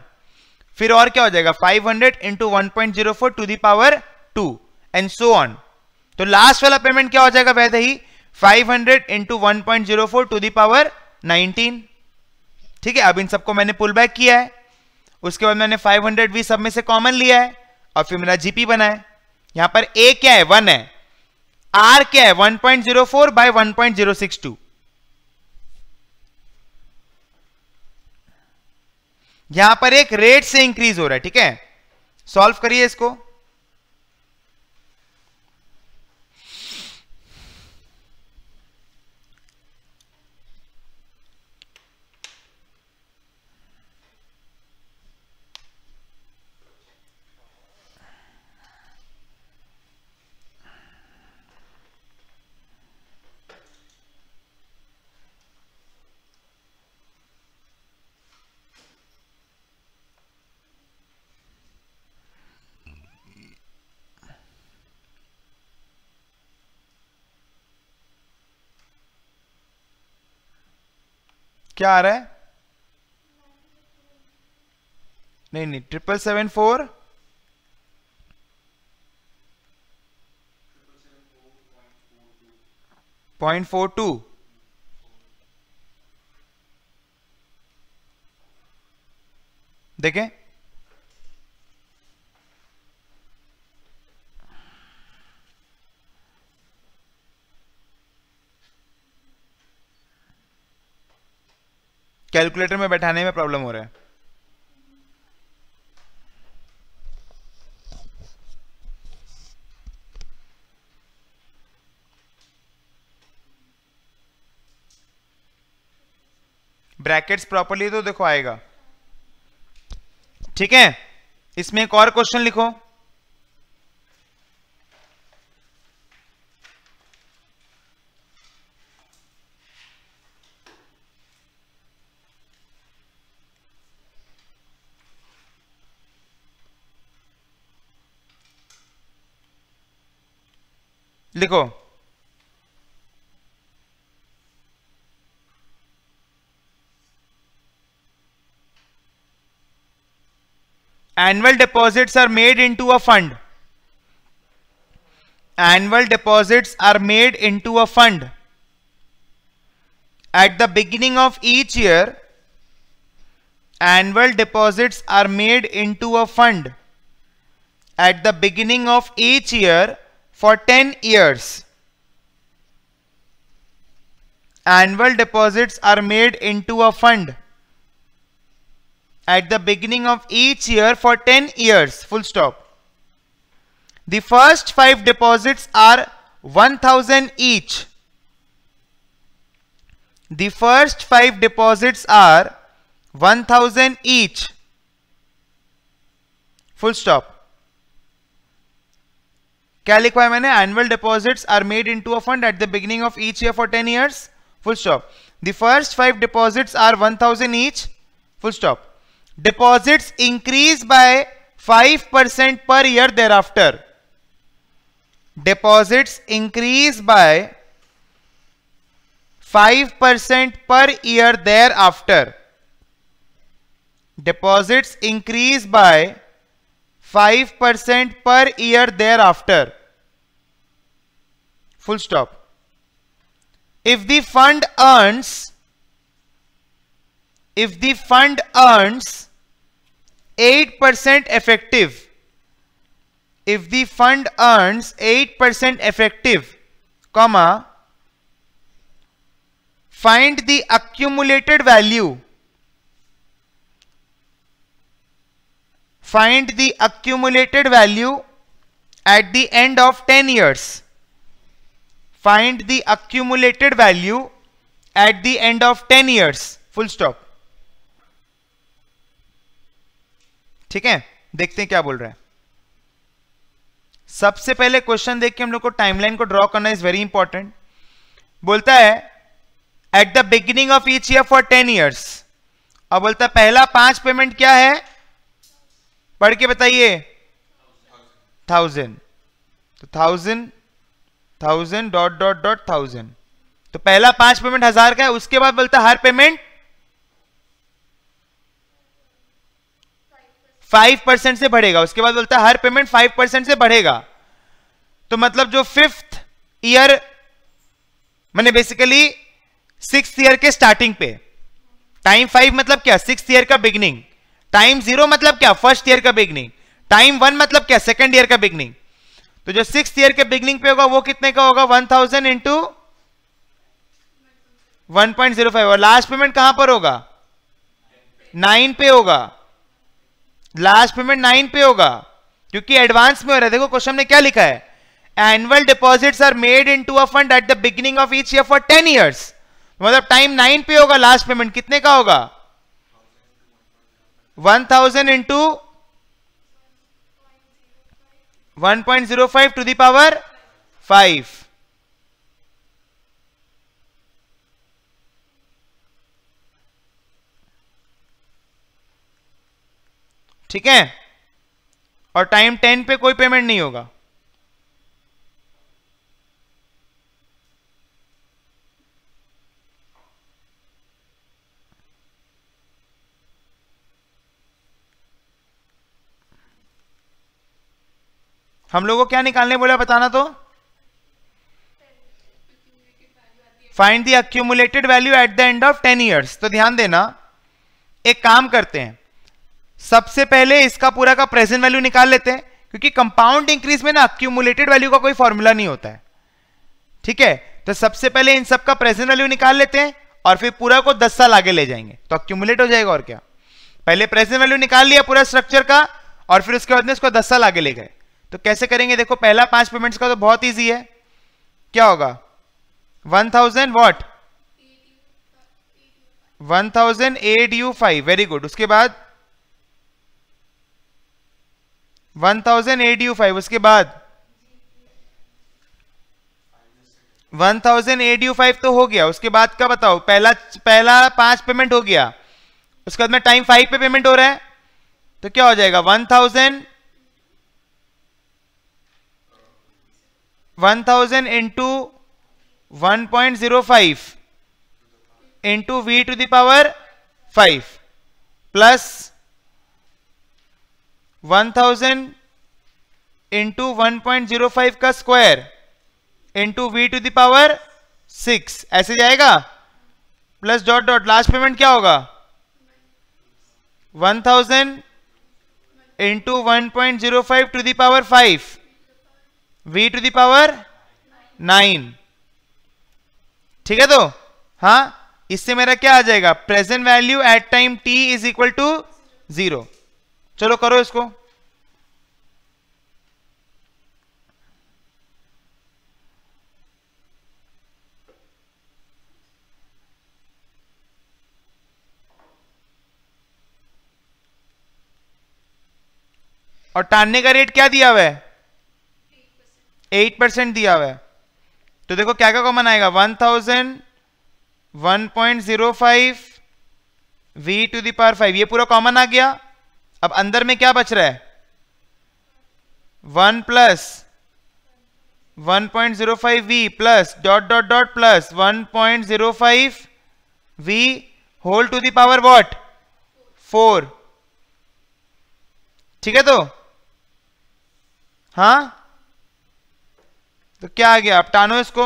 फिर और क्या हो जाएगा 500 hundred into one point zero four to the power two and so on तो लास्ट वाला पेमेंट क्या हो जाएगा वैसे ही five hundred into one point zero four to the power nineteen ठीक है अब इन सबको मैंने पुल बैक किया है उसके बाद मैंने फाइव हंड्रेड भी सब में से कॉमन लिया है और फिर मेरा जीपी बना है यहां पर ए क्या है वन है आर क्या है one point zero four by one point zero six two यहां पर एक रेट से इंक्रीज हो रहा है ठीक है सॉल्व करिए इसको क्या आ रहा है नहीं नहीं triple seven four point four two देखें कैलकुलेटर में बैठाने में प्रॉब्लम हो रहा है ब्रैकेट्स प्रॉपरली तो देखो आएगा ठीक है इसमें एक और क्वेश्चन लिखो लिखो annual deposits are made into a fund annual deposits are made into a fund at the beginning of each year annual deposits are made into a fund at the beginning of each year for 10 years. Annual deposits are made into a fund at the beginning of each year for 10 years. Full stop. The first 5 deposits are 1000 each. The first 5 deposits are 1000 each. Full stop. Caliqua मैंने annual deposits are made into a fund at the beginning of each year for 10 years. Full stop. The first five deposits are 1000 each. Full stop. Deposits increase by 5% per year thereafter. Deposits increase by 5% per year thereafter. Deposits increase by 5% per year thereafter. Full stop. If the fund earns, if the fund earns 8% effective, if the fund earns 8% effective, comma, find the accumulated value find the accumulated value at the end of ten years find the accumulated value at the end of ten years full stop ठीक है देखते हैं क्या बोल रहा है सबसे पहले क्वेश्चन देख के हम लोग को टाइमलाइन को ड्रॉ करना इज वेरी इंपॉर्टेंट बोलता है at the beginning of each year for ten years और बोलता है पहला पांच पेमेंट क्या है पढ़ के बताइए थाउजेंड तो thousand thousand dot dot dot thousand तो पहला पांच पेमेंट हजार का है उसके बाद बोलता हर पेमेंट फाइव परसेंट से बढ़ेगा उसके बाद बोलता हर पेमेंट फाइव परसेंट से बढ़ेगा तो मतलब जो फिफ्थ ईयर मैंने बेसिकली सिक्स ईयर के स्टार्टिंग पे टाइम फाइव मतलब क्या सिक्स ईयर का बिगिनिंग टाइम जीरो मतलब क्या फर्स्ट ईयर का बिगनिंग टाइम वन मतलब क्या सेकेंड ईयर का बिगनिंग तो जो सिक्स ईयर के बिगनिंग पे होगा वो कितने का होगा one thousand into one point zero five और लास्ट पेमेंट कहां पर होगा नाइन पे होगा लास्ट पेमेंट नाइन पे होगा क्योंकि एडवांस में हो रहा है देखो क्वेश्चन ने क्या लिखा है annual deposits are made into a fund at the beginning of each year for ten years मतलब टाइम नाइन पे होगा लास्ट पेमेंट कितने का होगा one thousand into one point zero five to the power five ठीक है और टाइम टेन पे कोई पेमेंट नहीं होगा हम लोगों को क्या निकालने बोला बताना तो find the accumulated value at the end of ten years तो ध्यान देना एक काम करते हैं सबसे पहले इसका पूरा का प्रेजेंट वैल्यू निकाल लेते हैं क्योंकि कंपाउंड इंक्रीज में ना अक्यूमुलेटेड वैल्यू का कोई फॉर्मूला नहीं होता है ठीक है तो सबसे पहले इन सब का प्रेजेंट वैल्यू निकाल लेते हैं और फिर पूरा को 10 साल आगे ले जाएंगे तो अक्यूमुलेट हो जाएगा और क्या पहले प्रेजेंट वैल्यू निकाल लिया पूरा स्ट्रक्चर का और फिर उसके बाद में इसको 10 साल आगे ले गए तो कैसे करेंगे देखो पहला पांच पेमेंट्स का तो बहुत ईजी है क्या होगा one thousand what one thousand a due five very good उसके बाद one thousand a due five उसके बाद one thousand a due five तो हो गया उसके बाद क्या बताओ पहला पहला पांच पेमेंट हो गया उसके बाद में टाइम फाइव पे पेमेंट हो रहा है तो क्या हो जाएगा one thousand one thousand into one point zero five into v to the power five plus one thousand into one point zero five का square into v to the power six ऐसे जाएगा plus dot dot last payment क्या होगा one thousand into one point zero five to the power five v to power nine ठीक है तो हाँ इससे मेरा क्या आ जाएगा present value at time T is equal to zero चलो करो इसको और टानने का रेट क्या दिया हुआ है एट परसेंट दिया हुआ है तो देखो क्या क्या कॉमन आएगा one thousand one point zero five v to the power five ये पूरा कॉमन आ गया अब अंदर में क्या बच रहा है one plus one point zero five v plus dot dot dot plus one point zero five v whole to the power what four ठीक है तो हाँ तो क्या आ गया आप टानो इसको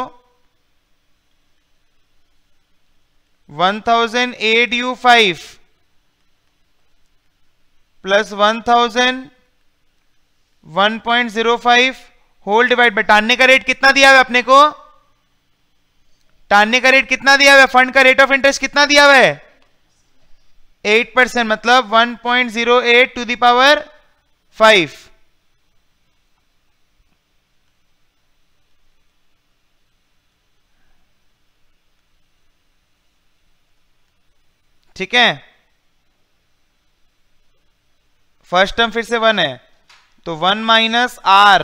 a due five plus one thousand one point zero five whole divide by टानने का रेट कितना दिया हुआ अपने को टानने का रेट कितना दिया हुआ है फंड का रेट ऑफ इंटरेस्ट कितना दिया हुआ है एट परसेंट मतलब one point zero eight to the power five ठीक है फर्स्ट टर्म फिर से वन है तो one minus are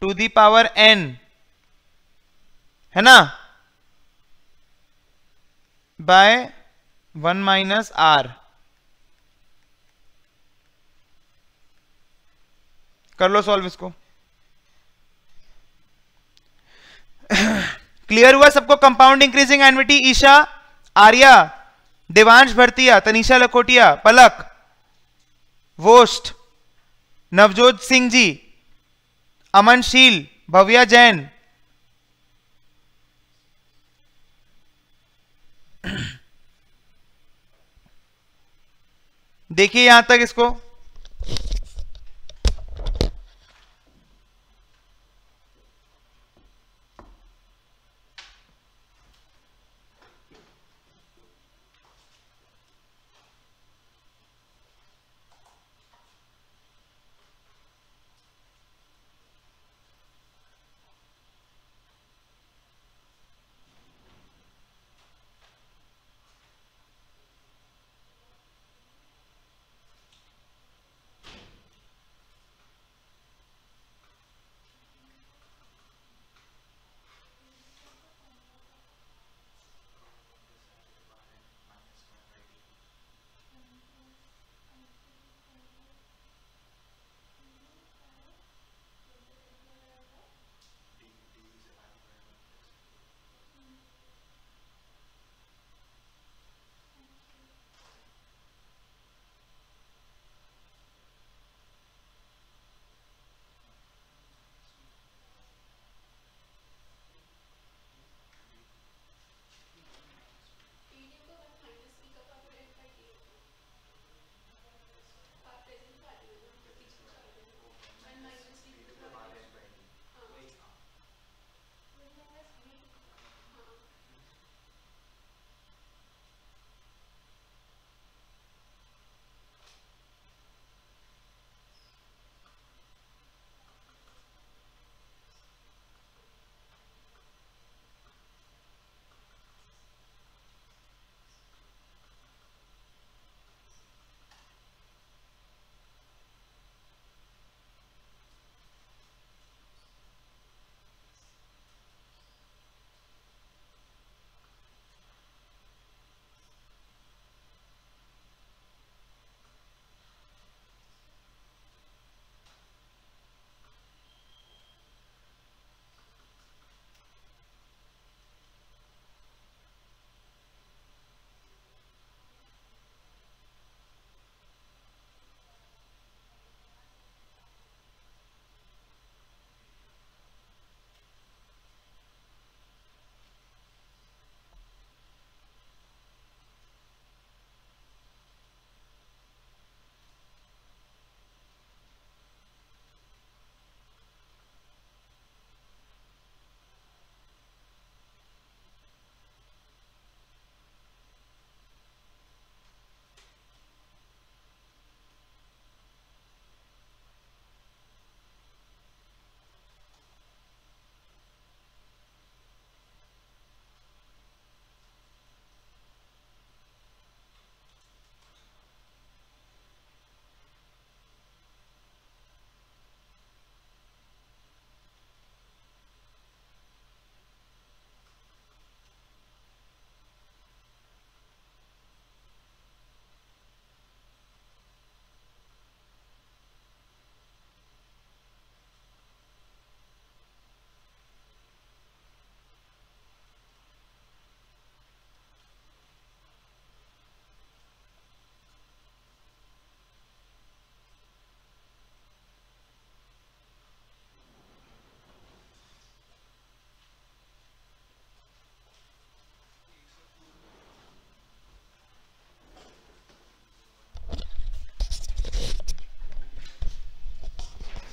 to the power n है ना बाय वन माइनस आर कर लो सॉल्व इसको क्लियर हुआ सबको compound increasing annuity Isha Arya Devansh Bhartiya Tanisha Lakhotia Palak वोस्ट नवजोत सिंह जी अमनशील भव्या जैन देखिए यहां तक इसको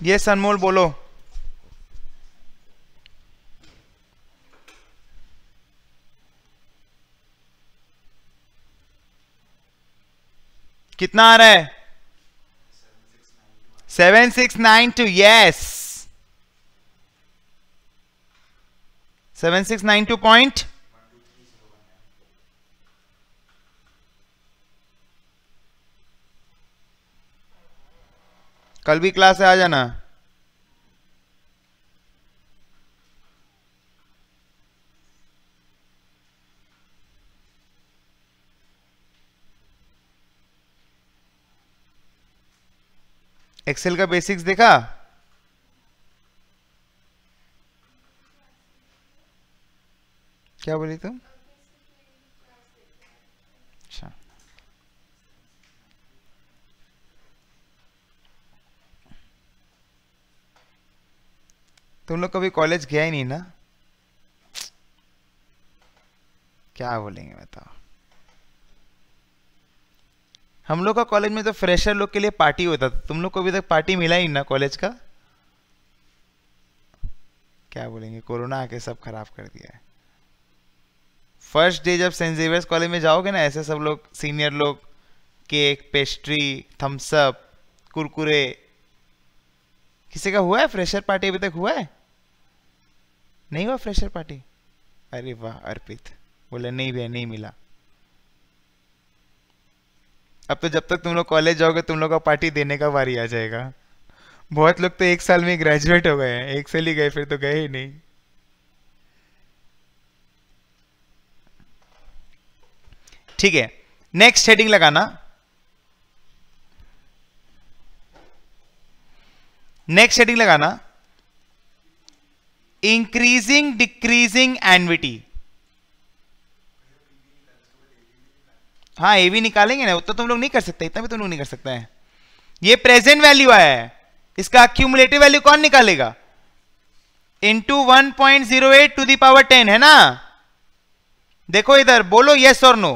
ये अनमोल बोलो कितना आ रहा है seven six nine two yes seven six nine two point कल भी क्लास है आ जाना एक्सेल का बेसिक्स देखा क्या बोली तुम तुम लोग कभी कॉलेज गया ही नहीं ना क्या बोलेंगे बताओ हम लोग का कॉलेज में तो फ्रेशर लोग के लिए पार्टी होता था तुम लोग को अभी तक पार्टी मिला ही ना कॉलेज का क्या बोलेंगे कोरोना आके सब खराब कर दिया है फर्स्ट डे जब सेंट जेवियर्स कॉलेज में जाओगे ना ऐसे सब लोग सीनियर लोग केक पेस्ट्री थम्सअप कुरकुरे किसी का हुआ है फ्रेशर पार्टी अभी तक हुआ है नहीं हुआ फ्रेशर पार्टी अरे वाह अर्पित बोला नहीं भैया नहीं मिला अब तो जब तक तुम लोग कॉलेज जाओगे तुम लोग का पार्टी देने का बारी आ जाएगा बहुत लोग तो एक साल में ग्रेजुएट हो गए हैं एक साल ही गए फिर तो गए ही नहीं ठीक है नेक्स्ट हेडिंग लगाना नेक्स्ट हेडिंग लगाना इंक्रीजिंग डिक्रीजिंग एनविटी हाँ ये भी निकालेंगे ना उतना तुम तो लोग नहीं कर सकते इतना भी तुम तो लोग नहीं कर सकते हैं ये प्रेजेंट वैल्यू आया है इसका अक्यूमुलेटिव वैल्यू कौन निकालेगा into one point zero eight to the power ten है ना देखो इधर बोलो यस और नो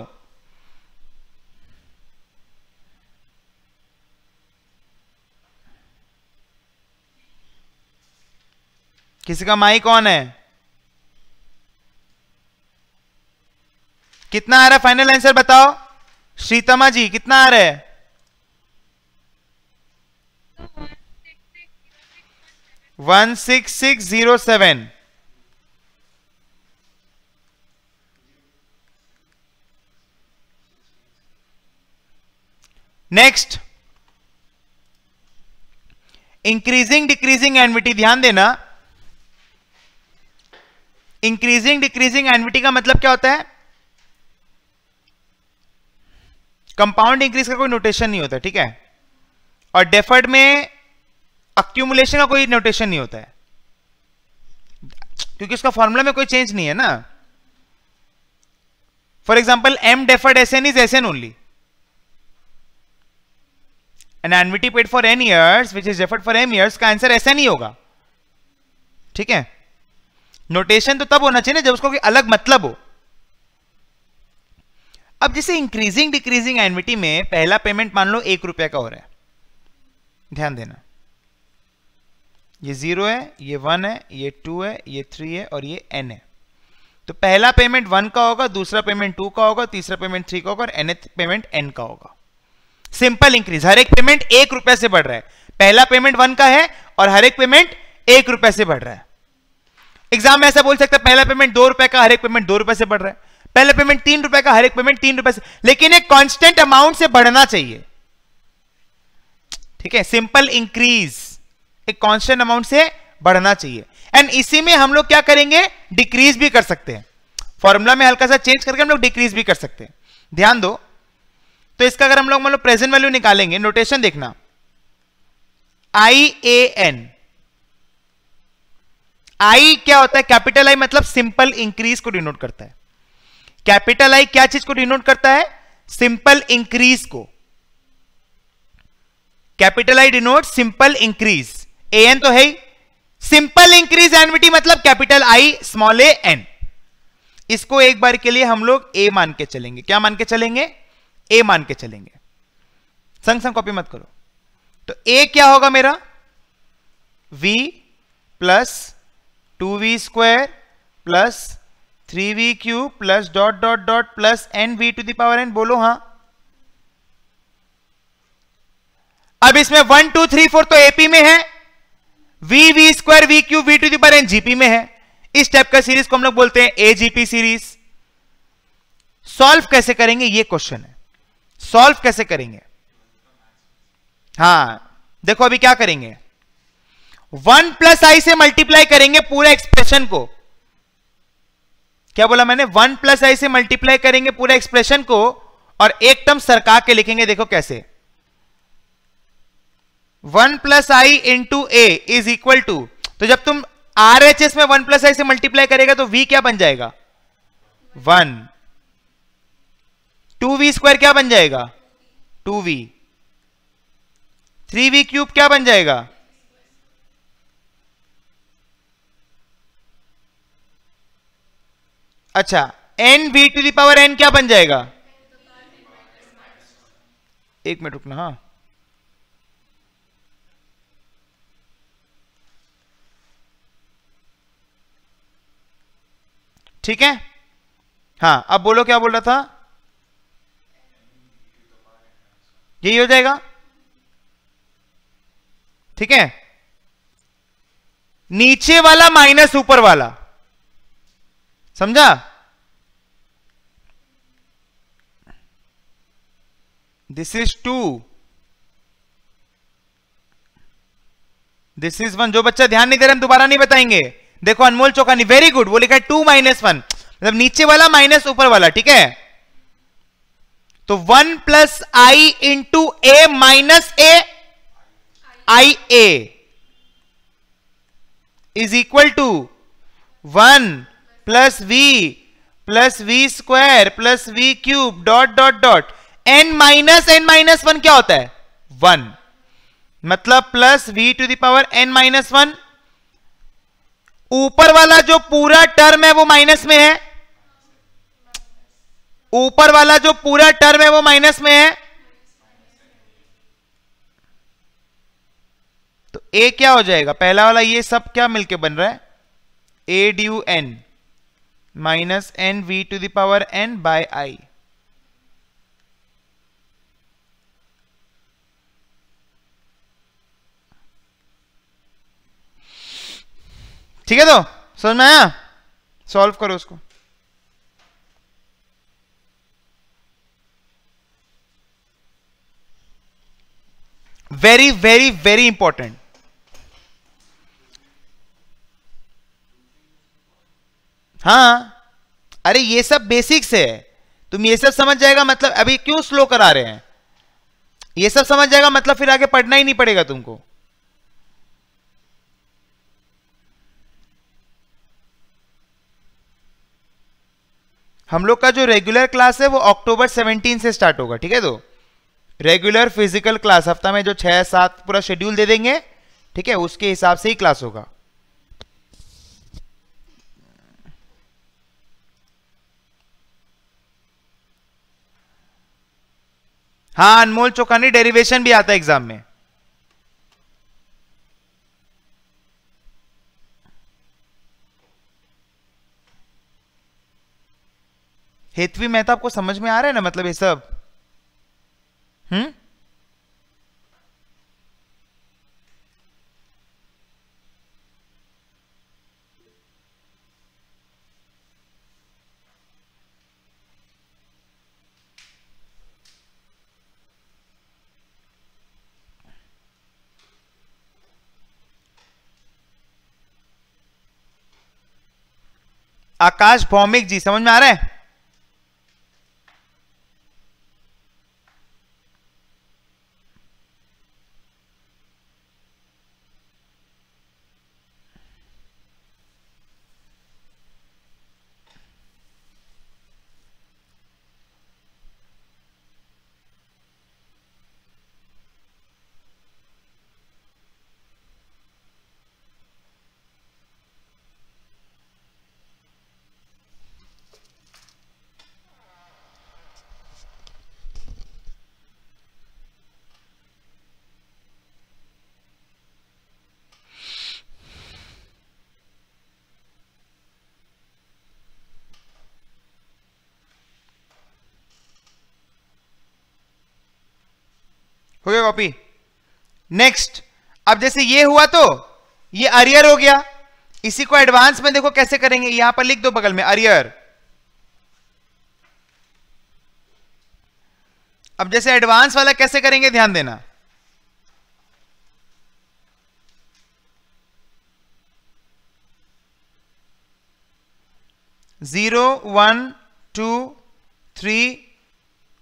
किसी का माई कौन है कितना आ रहा है फाइनल आंसर बताओ श्रीतमा जी कितना आ रहा है one six six zero seven next increasing decreasing annuity ध्यान देना इंक्रीजिंग डिक्रीजिंग एनविटी का मतलब क्या होता है कंपाउंड इंक्रीज का कोई नोटेशन नहीं होता ठीक है और डेफर्ड में अक्यूमुलेशन का कोई नोटेशन नहीं होता है क्योंकि उसका फॉर्मूला में कोई चेंज नहीं है ना for example m deferred s n is s n only n annuity paid for N years which is deferred for M years का आंसर एस एन ही होगा ठीक है नोटेशन तो तब होना चाहिए ना जब उसको कोई अलग मतलब हो अब जैसे इंक्रीजिंग डिक्रीजिंग एनविटी में पहला पेमेंट मान लो एक रुपए का हो रहा है ध्यान देना ये जीरो है ये वन है ये टू है ये थ्री है और ये एन है तो पहला पेमेंट वन का होगा दूसरा पेमेंट टू का होगा तीसरा पेमेंट थ्री का होगा और एनथ पेमेंट एन का होगा सिंपल इंक्रीज हर एक पेमेंट एक रुपए से बढ़ रहा है पहला पेमेंट वन का है और हर एक पेमेंट एक रुपए से बढ़ रहा है एग्जाम में ऐसा बोल सकता है पहला पेमेंट दो रुपए का हर एक पेमेंट दो रुपए से बढ़ रहा है पहला पेमेंट तीन रुपए का हर एक पेमेंट तीन रुपए से लेकिन एक कांस्टेंट अमाउंट से बढ़ना चाहिए ठीक है सिंपल इंक्रीज एक कांस्टेंट अमाउंट से बढ़ना चाहिए एंड इसी में हम लोग क्या करेंगे डिक्रीज भी कर सकते हैं फॉर्मूला में हल्का सा चेंज करके हम लोग डिक्रीज भी कर सकते हैं ध्यान दो तो इसका अगर हम लोग मतलब प्रेजेंट वैल्यू निकालेंगे नोटेशन देखना आई ए एन आई क्या होता है कैपिटल आई मतलब सिंपल इंक्रीज को डिनोट करता है कैपिटल आई क्या चीज को डिनोट करता है सिंपल इंक्रीज को capital I denote simple increase a n तो है ही सिंपल इंक्रीज एनविटी मतलब capital I small a n इसको एक बार के लिए हम लोग ए मान के चलेंगे क्या मान के चलेंगे ए मान के चलेंगे संग संग कॉपी मत करो तो ए क्या होगा मेरा v plus two v square plus three v cube plus dot dot dot plus n v to the power n बोलो हां अब इसमें वन टू थ्री फोर तो एपी में है v we square we cube we to the power n GP में है इस टाइप का सीरीज को हम लोग बोलते हैं एजीपी सीरीज सॉल्व कैसे करेंगे ये क्वेश्चन है सॉल्व कैसे करेंगे हाँ देखो अभी क्या करेंगे वन प्लस आई से मल्टीप्लाई करेंगे पूरे एक्सप्रेशन को क्या बोला मैंने वन प्लस आई से मल्टीप्लाई करेंगे पूरे एक्सप्रेशन को और एक टर्म सरका के लिखेंगे देखो कैसे one plus I into a is equal to तो जब तुम आर एच एस में वन प्लस आई से मल्टीप्लाई करेगा तो वी क्या बन जाएगा वन टू वी स्क्वायर क्या बन जाएगा two v three v cube क्या बन जाएगा अच्छा n b to the power n क्या बन जाएगा एक मिनट रुकना हाँ ठीक है हाँ अब बोलो क्या बोल रहा था यही हो जाएगा ठीक है नीचे वाला माइनस ऊपर वाला समझा this is two this is one जो बच्चा ध्यान नहीं दे रहे हम दोबारा नहीं बताएंगे देखो अनमोल चौकानी वेरी गुड वो लिखा है टू माइनस वन मतलब नीचे वाला माइनस ऊपर वाला ठीक है तो one plus I into a minus a I a is equal to one plus we plus we square plus v cube dot dot dot n minus n minus one क्या होता है वन मतलब plus we to the power N minus one ऊपर वाला जो पूरा टर्म है वो माइनस में है ऊपर वाला जो पूरा टर्म है वो माइनस में है तो ए क्या हो जाएगा पहला वाला ये सब क्या मिलके बन रहा है a d u n minus nv to the power n by i. ठीक है तो समझ में आया सॉल्व करो उसको वेरी वेरी वेरी इंपॉर्टेंट हाँ अरे ये सब बेसिक्स है तुम ये सब समझ जाएगा मतलब अभी क्यों स्लो करा रहे हैं ये सब समझ जाएगा मतलब फिर आगे पढ़ना ही नहीं पड़ेगा तुमको हम लोग का जो रेगुलर क्लास है वो अक्टूबर 17 से स्टार्ट होगा ठीक है तो रेगुलर फिजिकल क्लास हफ्ता में जो छह सात पूरा शेड्यूल दे देंगे ठीक है उसके हिसाब से ही क्लास होगा हाँ अनमोल चौकानी डेरिवेशन भी आता है एग्जाम में हेतवी मेहता आपको समझ में आ रहा है ना मतलब ये सब हम्म आकाश भौमिक जी समझ में आ रहा है गया कॉपी नेक्स्ट अब जैसे ये हुआ तो ये अरियर हो गया इसी को एडवांस में देखो कैसे करेंगे यहां पर लिख दो बगल में अरियर अब जैसे एडवांस वाला कैसे करेंगे ध्यान देना zero one two three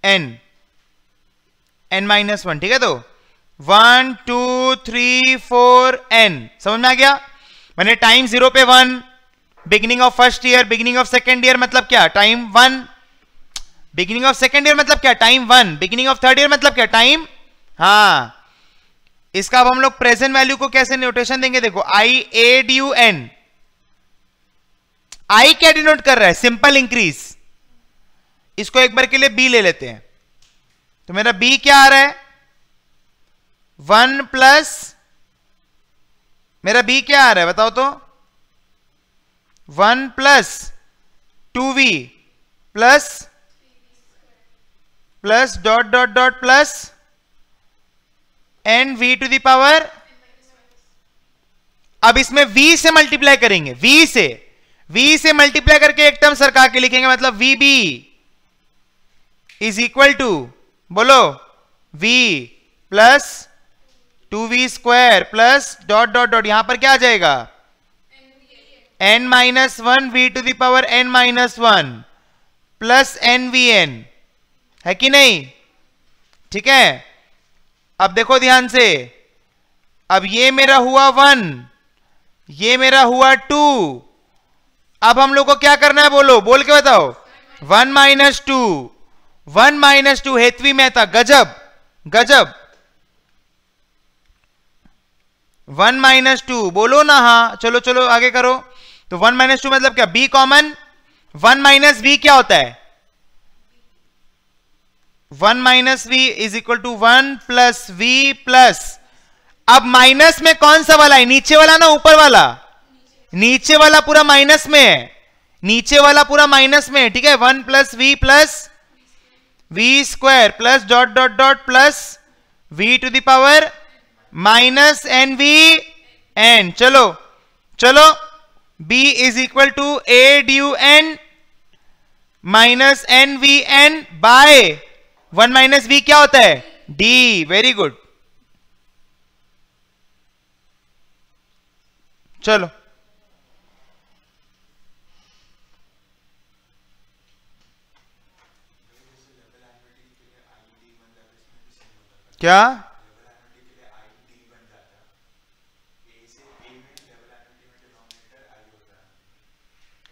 n n minus one ठीक है तो one two three four n समझ में आ गया मैंने टाइम जीरो पे one beginning of first year beginning of second year मतलब क्या time one beginning of second year मतलब क्या time one beginning of third year मतलब क्या टाइम हाँ इसका अब हम लोग प्रेजेंट वैल्यू को कैसे नोटेशन देंगे देखो I a d u n I क्या डिनोट कर रहा है सिंपल इंक्रीज इसको एक बार के लिए बी ले लेते हैं तो मेरा बी क्या आ रहा है वन प्लस मेरा बी क्या आ रहा है बताओ तो one plus two v plus plus dot dot dot plus n v to the power अब इसमें v से मल्टीप्लाई करेंगे v से v से मल्टीप्लाई करके एक टर्म सरकार के लिखेंगे मतलब v b is equal to बोलो v plus two v square plus dot dot dot यहां पर क्या आ जाएगा n minus one v to the power N minus one plus n v n है कि नहीं ठीक है अब देखो ध्यान से अब ये मेरा हुआ वन ये मेरा हुआ टू अब हम लोग को क्या करना है बोलो बोल के बताओ one minus two one minus two Hetvi Mehta गजब गजब वन माइनस टू बोलो ना हा चलो चलो आगे करो तो वन माइनस टू मतलब क्या b common one minus v क्या होता है one minus v is equal to one plus we plus अब माइनस में कौन सा वाला है नीचे वाला ना ऊपर वाला नीचे वाला पूरा माइनस में है नीचे वाला पूरा माइनस में है ठीक है one plus we plus we square plus dot dot dot plus we to the power minus n v n चलो चलो b is equal to a d u n minus n v n by one minus v क्या होता है डी वेरी गुड चलो क्या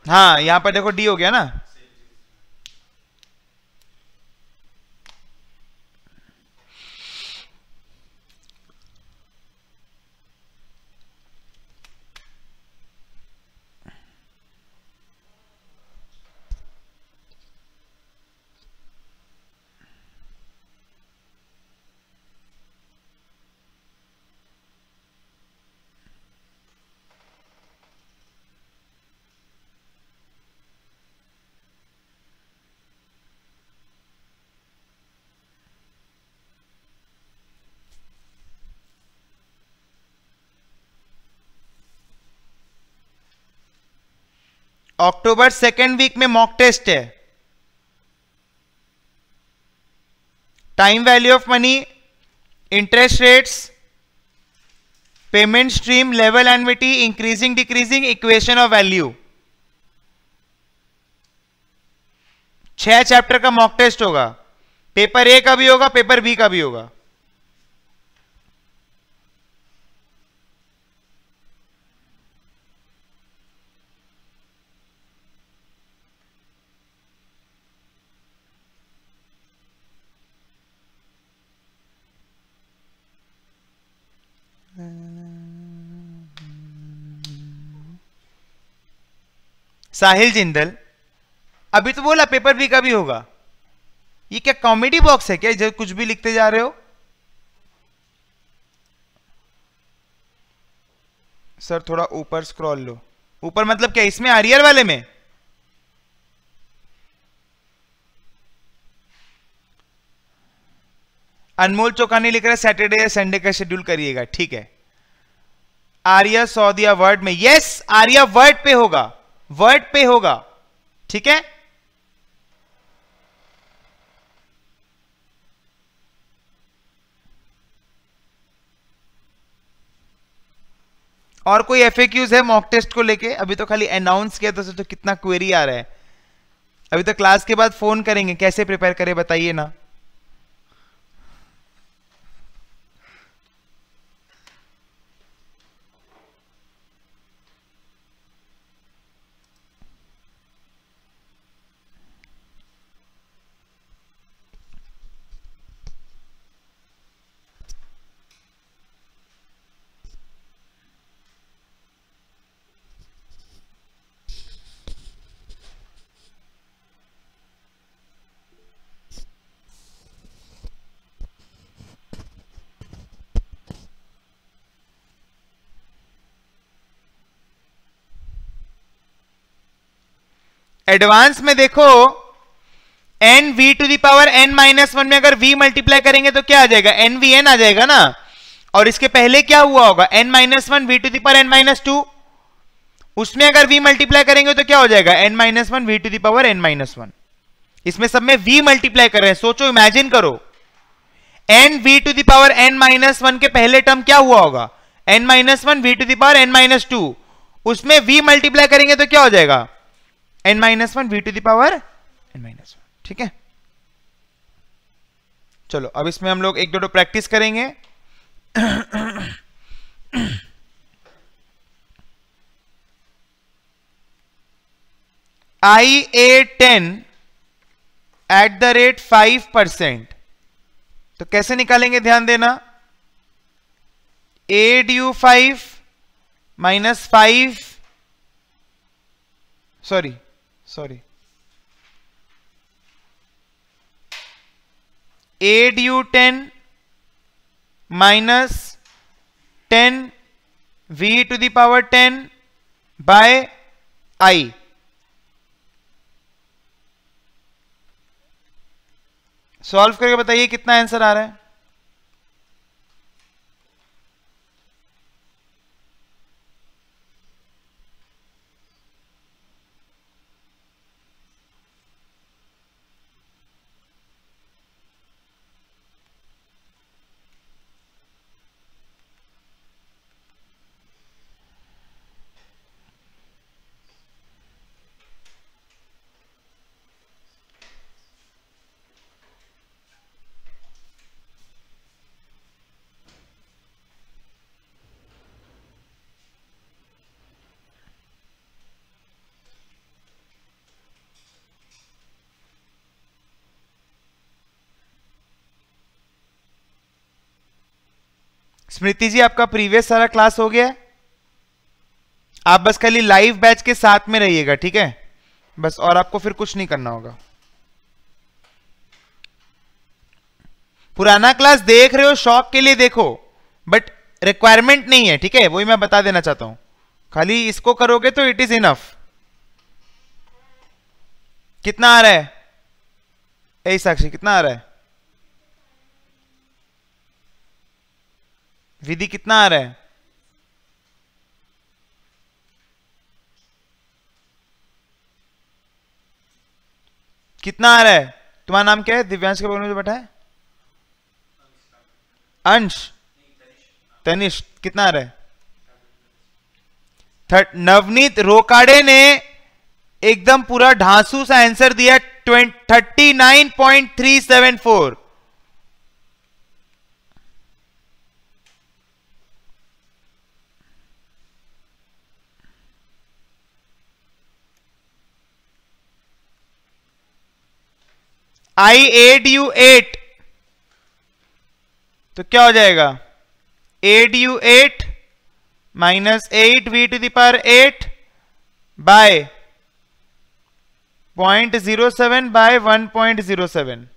हाँ यहां पर देखो डी हो गया ना अक्टूबर सेकेंड वीक में मॉक टेस्ट है time value of money interest rates payment stream level annuity increasing decreasing equation of value छह चैप्टर का मॉक टेस्ट होगा पेपर ए का भी होगा पेपर बी का भी होगा साहिल जिंदल अभी तो बोला पेपर भी का भी होगा ये क्या कॉमेडी बॉक्स है क्या जब कुछ भी लिखते जा रहे हो सर थोड़ा ऊपर स्क्रॉल लो ऊपर मतलब क्या इसमें आरियर वाले में अनमोल चौकानी लिख रहा सैटरडे या संडे का शेड्यूल करिएगा ठीक है आर्या सौदिया वर्ड में यस आर्या वर्ड पे होगा वर्ड पे होगा ठीक है और कोई एफ है मॉक टेस्ट को लेके अभी तो खाली अनाउंस किया तो सोचो तो कितना क्वेरी आ रहा है अभी तो क्लास के बाद फोन करेंगे कैसे प्रिपेयर करें बताइए ना एडवांस में देखो n v to the power N minus one में अगर वी मल्टीप्लाई करेंगे तो क्या आ जाएगा एन वी एन आ जाएगा ना और इसके पहले क्या हुआ होगा n minus one v to the power N minus two उसमें अगर वी मल्टीप्लाई करेंगे तो क्या हो जाएगा n minus one v to the power N minus one इसमें सब में वी मल्टीप्लाई कर रहे हैं सोचो इमेजिन करो n v to the power N minus one के पहले टर्म क्या हुआ होगा n minus one v to the power N minus two उसमें वी मल्टीप्लाई करेंगे तो क्या हो जाएगा n minus one v to the power N minus one ठीक है चलो अब इसमें हम लोग एक दो दो प्रैक्टिस करेंगे I a ten at the rate five percent तो कैसे निकालेंगे ध्यान देना a due five minus five sorry sorry a due ten minus ten v to the power ten by I solve करके बताइए कितना आंसर आ रहा है स्मृति जी आपका प्रीवियस सारा क्लास हो गया आप बस खाली लाइव बैच के साथ में रहिएगा ठीक है बस और आपको फिर कुछ नहीं करना होगा पुराना क्लास देख रहे हो शौक के लिए देखो बट रिक्वायरमेंट नहीं है ठीक है वही मैं बता देना चाहता हूं खाली इसको करोगे तो इट इज इनफ कितना आ रहा है ए साक्षी कितना आ रहा है विधि कितना आ रहा है कितना आ रहा है तुम्हारा नाम क्या है दिव्यांश के बगल में जो बैठा है अंश तनिष कितना आ रहा है थर्ड नवनीत रोकाड़े ने एकदम पूरा ढांसू सा आंसर दिया twenty thirty nine point three seven four I a d u eight तो क्या हो जाएगा a due eight minus eight v to the power eight by point zero seven by one point zero seven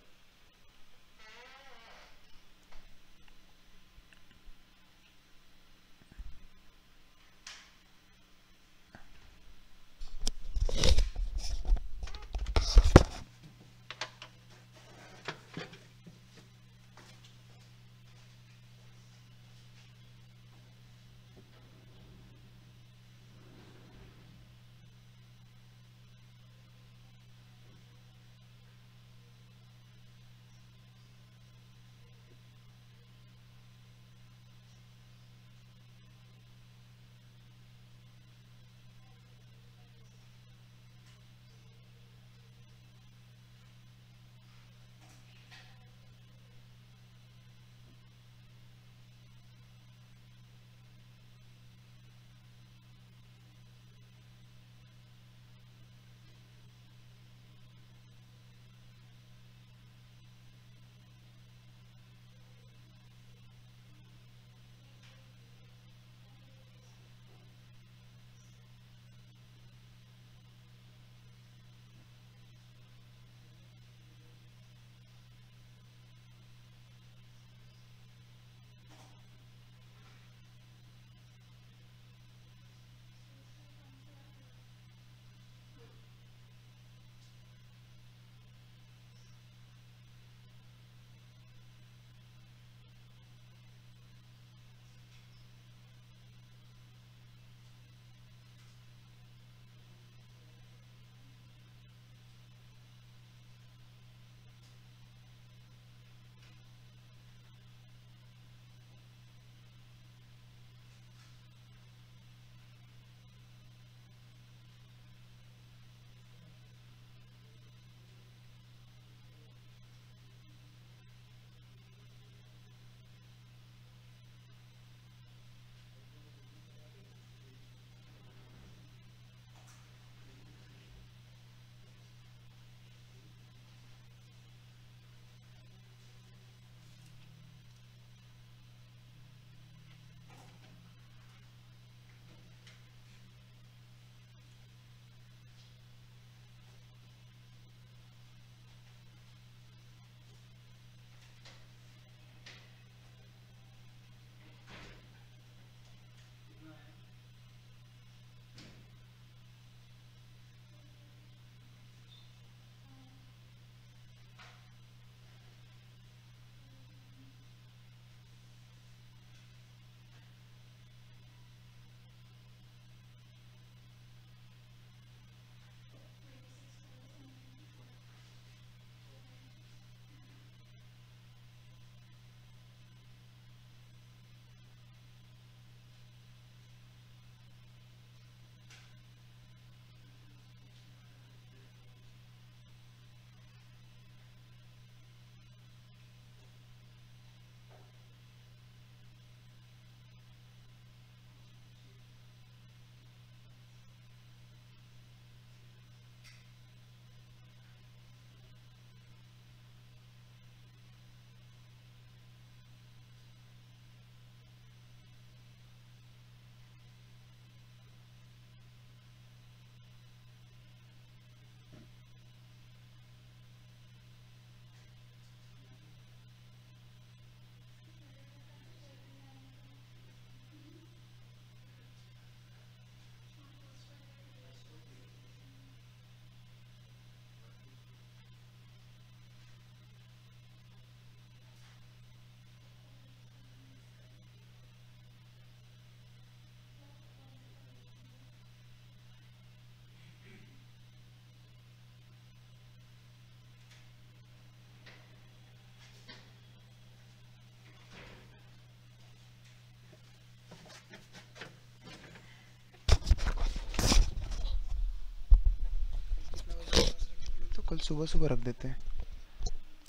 सुबह सुबह रख देते हैं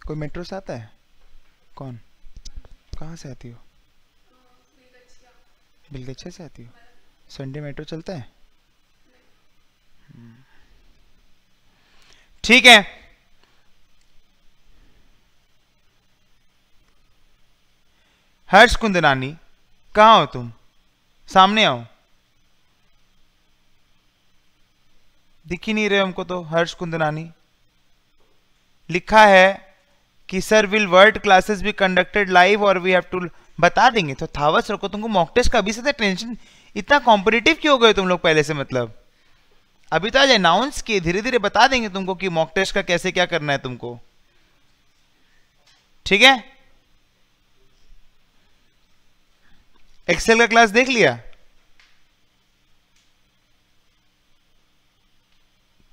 कोई मेट्रो से आता है कौन कहाँ से आती हो बिलगच्छा से आती हो संडे मेट्रो चलता है हम्म। ठीक है हर्ष कुंदनानी कहाँ हो तुम सामने आओ दिख ही नहीं रहे हमको तो हर्ष कुंदनानी लिखा है कि सर विल वर्ल्ड क्लासेस भी कंडक्टेड लाइव और वी हैव टू बता देंगे तो थावस रखो तुमको मॉक टेस्ट का अभी से टेंशन तो इतना कॉम्पिटिटिव क्यों हो गए तुम लोग पहले से मतलब अभी तो आज अनाउंस किए धीरे धीरे बता देंगे तुमको कि मॉक टेस्ट का कैसे क्या करना है तुमको ठीक है एक्सेल का क्लास देख लिया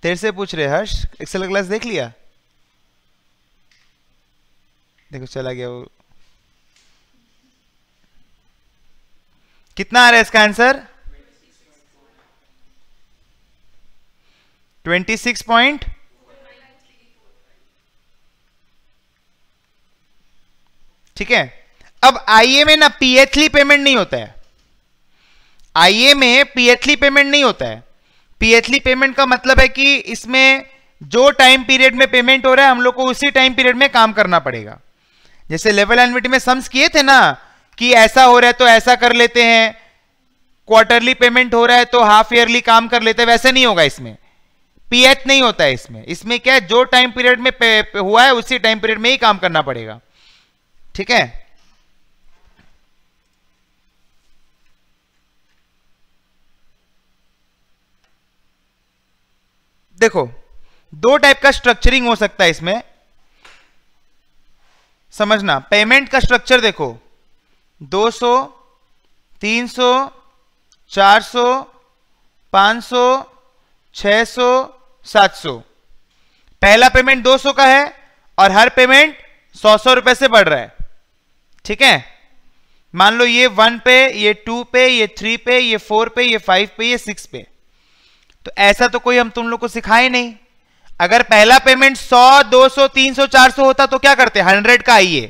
तेरे से पूछ रहे हर्ष एक्सेल का क्लास देख लिया देखो चला गया वो कितना आ रहा है इसका आंसर 26 पॉइंट ठीक है अब आईए में ना पीएचली पेमेंट नहीं होता है आईए में पीएथली पेमेंट नहीं होता है पीएचली पेमेंट का मतलब है कि इसमें जो टाइम पीरियड में पेमेंट हो रहा है हम लोग को उसी टाइम पीरियड में काम करना पड़ेगा जैसे लेवल एनविटी में सम्स किए थे ना कि ऐसा हो रहा है तो ऐसा कर लेते हैं क्वार्टरली पेमेंट हो रहा है तो हाफ ईयरली काम कर लेते हैं वैसे नहीं होगा इसमें पीएच नहीं होता है इसमें इसमें क्या है जो टाइम पीरियड में पे, पे हुआ है उसी टाइम पीरियड में ही काम करना पड़ेगा ठीक है देखो दो टाइप का स्ट्रक्चरिंग हो सकता है इसमें समझना पेमेंट का स्ट्रक्चर देखो 200, 300, 400, 500, 600, 700 पहला पेमेंट 200 का है और हर पेमेंट सौ सौ रुपए से बढ़ रहा है ठीक है मान लो ये वन पे ये टू पे ये थ्री पे ये फोर पे ये फाइव पे ये सिक्स पे तो ऐसा तो कोई हम तुम लोग को सिखाए नहीं अगर पहला पेमेंट 100, 200, 300, 400 होता तो क्या करते हंड्रेड का आइए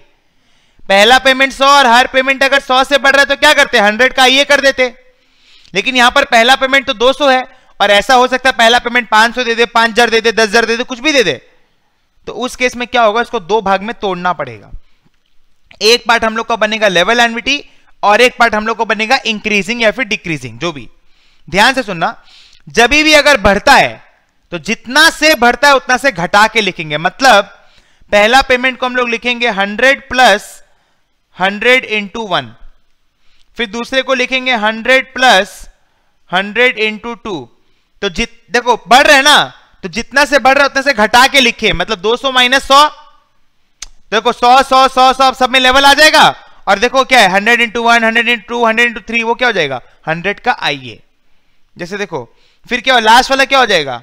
पहला पेमेंट 100 और हर पेमेंट अगर 100 से बढ़ रहा है तो क्या करते हंड्रेड का आइए कर देते लेकिन यहां पर पहला पेमेंट तो 200 है और ऐसा हो सकता है पहला पेमेंट 500 दे दे पांच हजार दे दे दस हजार दे दे कुछ भी दे दे तो उस केस में क्या होगा इसको दो भाग में तोड़ना पड़ेगा एक पार्ट हम लोग का बनेगा लेवल एनविटी और एक पार्ट हम लोग को बनेगा इंक्रीजिंग या फिर डिक्रीजिंग जो भी ध्यान से सुनना जब भी अगर बढ़ता है तो जितना से बढ़ता है उतना से घटा के लिखेंगे मतलब पहला पेमेंट को हम लोग लिखेंगे hundred plus hundred into one फिर दूसरे को लिखेंगे hundred plus hundred into two तो जित देखो बढ़ रहे ना तो जितना से बढ़ रहा है उतना से घटा के लिखे मतलब 200 माइनस सौ देखो 100 100 100 सौ सब में लेवल आ जाएगा और देखो क्या है hundred into one hundred into two hundred into three वो क्या हो जाएगा हंड्रेड का आइए जैसे देखो फिर क्या हो लास्ट वाला क्या हो जाएगा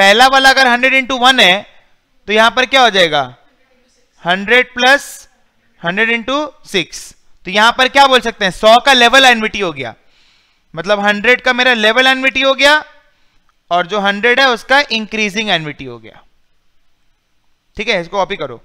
पहला वाला अगर हंड्रेड इंटू वन है तो यहां पर क्या हो जाएगा hundred plus hundred into six तो यहां पर क्या बोल सकते हैं सौ का लेवल एनविटी हो गया मतलब हंड्रेड का मेरा लेवल एनविटी हो गया और जो हंड्रेड है उसका इंक्रीजिंग एनविटी हो गया ठीक है इसको कॉपी करो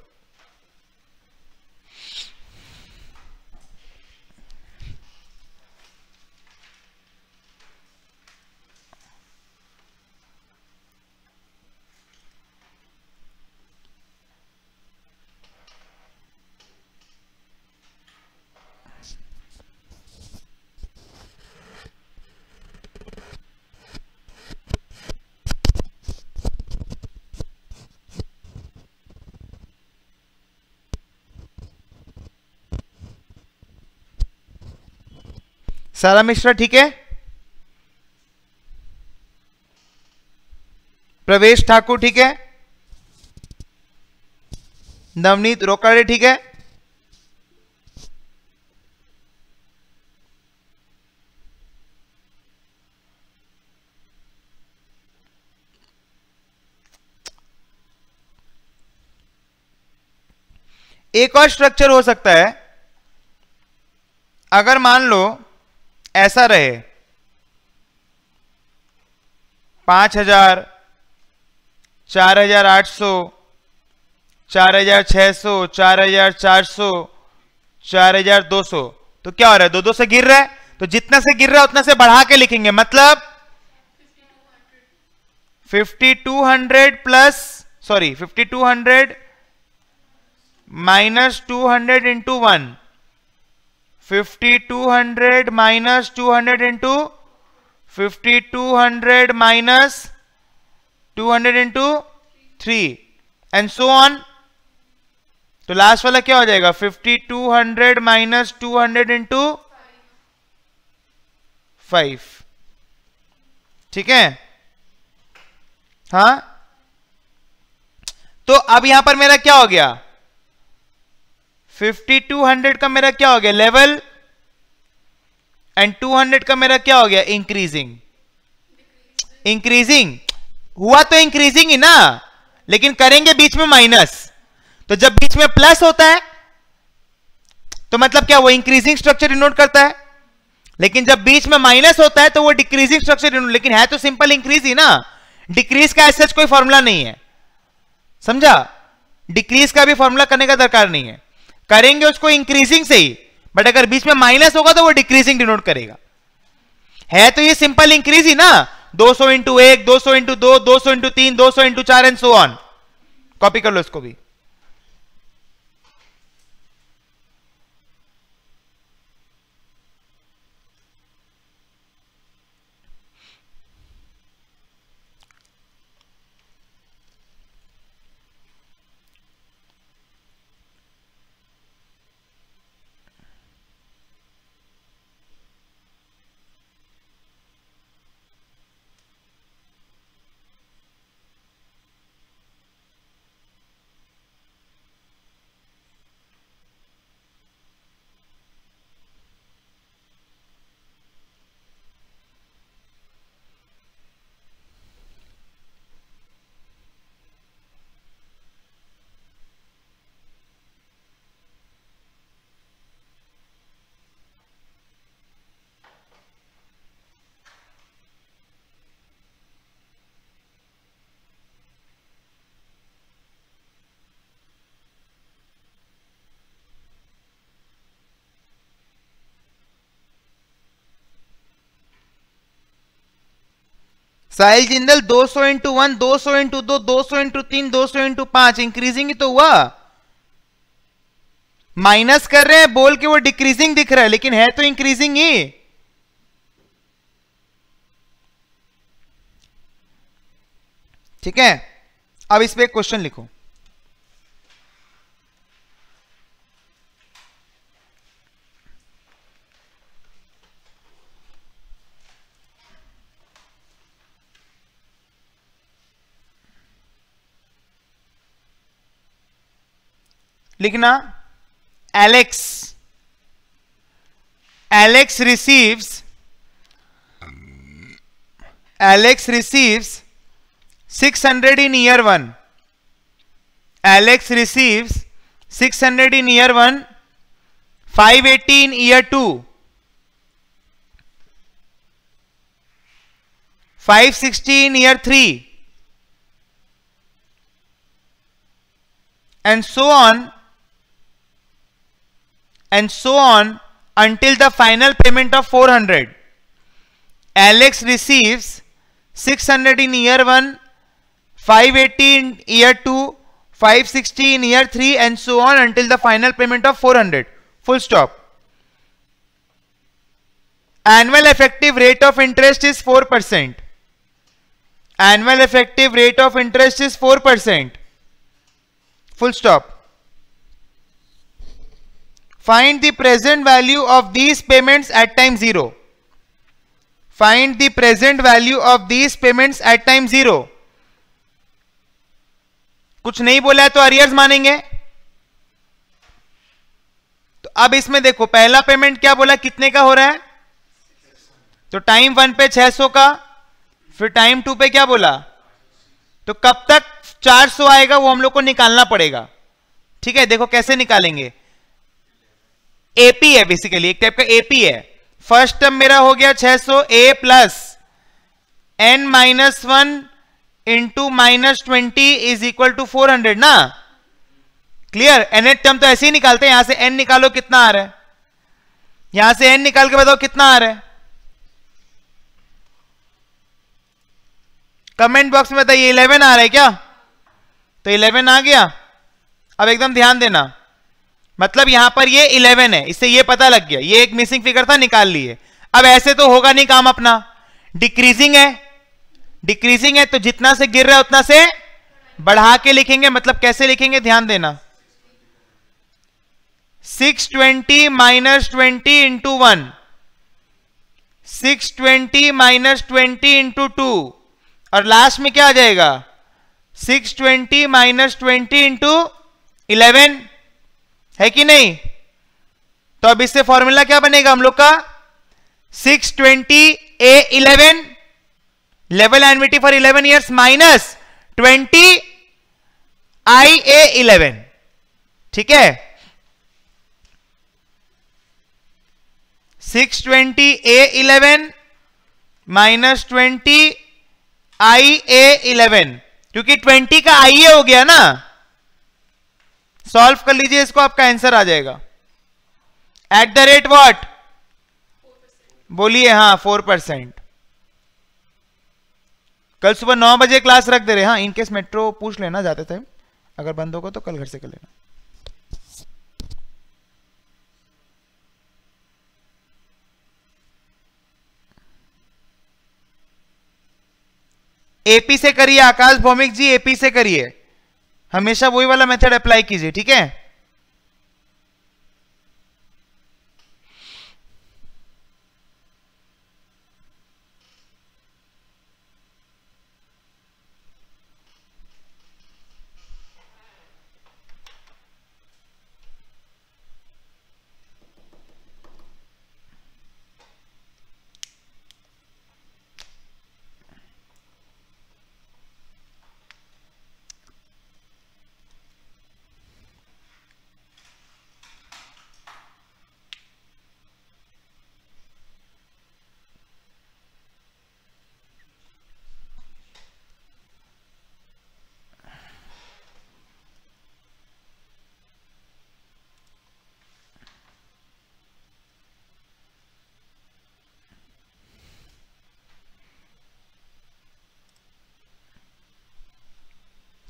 सारा मिश्रा ठीक है प्रवेश ठाकुर ठीक है नवनीत रोकाड़े ठीक है एक और स्ट्रक्चर हो सकता है अगर मान लो ऐसा रहे पांच हजार चार हजार आठ सौ चार हजार छह सौ चार हजार चार सौ चार हजार दो सौ तो क्या हो रहा है दो दो से गिर रहा है तो जितना से गिर रहा है उतना से बढ़ा के लिखेंगे मतलब fifty two hundred plus sorry fifty two hundred minus two hundred into one fifty two hundred minus two hundred into fifty two hundred minus two hundred into three and so on तो लास्ट वाला क्या हो जाएगा fifty two hundred minus two hundred into five ठीक है हाँ तो अब यहां पर मेरा क्या हो गया 5200 का मेरा क्या हो गया लेवल एंड 200 का मेरा क्या हो गया इंक्रीजिंग इंक्रीजिंग हुआ तो इंक्रीजिंग ही ना लेकिन करेंगे बीच में माइनस तो जब बीच में प्लस होता है तो मतलब क्या वो इंक्रीजिंग स्ट्रक्चर डिनोट करता है लेकिन जब बीच में माइनस होता है तो वो डिक्रीजिंग स्ट्रक्चर डिनोट लेकिन है तो सिंपल इंक्रीज ही ना डिक्रीज का ऐसे कोई फॉर्मूला नहीं है समझा डिक्रीज का भी फॉर्मूला करने का दरकार नहीं है करेंगे उसको इंक्रीजिंग से ही बट अगर बीच में माइनस होगा तो वो डिक्रीजिंग डिनोट करेगा है तो ये सिंपल इंक्रीज ही ना 200 इंटू एक दो सौ इंटू दो दो सौ इंटू तीन दो सौ इंटू चार एंड सो ऑन कॉपी कर लो इसको भी साहिल जिंदल 200 सौ इंटू वन दो सौ इंटू दो दो सौ इंटू तीन दो सौ इंटू पांच इंक्रीजिंग तो हुआ माइनस कर रहे हैं बोल के वो डिक्रीजिंग दिख रहा है लेकिन है तो इंक्रीजिंग ही ठीक है अब इस पर क्वेश्चन लिखो लिखना Alex Alex receives Alex receives 600 in year one Alex receives 600 in year one 580 in year two 560 in year three and so on and so on until the final payment of 400. Alex receives 600 in year 1, 580 in year 2, 560 in year 3 and so on until the final payment of 400. Full stop. Annual effective rate of interest is 4%. Annual effective rate of interest is 4%. Full stop. Find the present value of these payments at time zero find the present value of these payments at time zero कुछ नहीं बोला है तो अरियर्स मानेंगे तो अब इसमें देखो पहला पेमेंट क्या बोला कितने का हो रहा है तो टाइम वन पे 600 का फिर टाइम टू पे क्या बोला तो कब तक 400 आएगा वो हम लोग को निकालना पड़ेगा ठीक है देखो कैसे निकालेंगे एपी है बेसिकली एक टाइप का एपी है फर्स्ट टर्म मेरा हो गया 600 सौ a plus N minus one into minus twenty is equal to four hundred ना क्लियर एन एट टर्म तो ऐसे ही निकालते हैं यहां से एन निकालो कितना आ रहा है यहां से एन निकाल के बताओ कितना आ रहा है कमेंट बॉक्स में बताइए इलेवन आ रहा है क्या तो इलेवन आ गया अब एकदम ध्यान देना मतलब यहां पर ये 11 है इससे ये पता लग गया ये एक मिसिंग फिगर था निकाल लिए अब ऐसे तो होगा नहीं काम अपना डिक्रीजिंग है डिक्रीजिंग है तो जितना से गिर रहा है उतना से बढ़ा के लिखेंगे मतलब कैसे लिखेंगे ध्यान देना 620 twenty minus twenty into one six twenty minus twenty into two और लास्ट में क्या आ जाएगा 620 twenty minus twenty into eleven है कि नहीं तो अब इससे फॉर्मूला क्या बनेगा हम लोग का 620 twenty a eleven level annuity for 11 years minus 20 i a eleven ठीक है 620 twenty a eleven minus twenty i a eleven क्योंकि 20 का आई ए हो गया ना सॉल्व कर लीजिए इसको आपका आंसर आ जाएगा एट द रेट वॉट बोलिए हाँ फोर परसेंट कल सुबह नौ बजे क्लास रख दे रहे हाँ इनकेस मेट्रो पूछ लेना जाते थे अगर बंद होगा तो कल घर से कर लेना एपी से करिए आकाश भौमिक जी एपी से करिए हमेशा वही वाला मेथड अप्लाई कीजिए ठीक है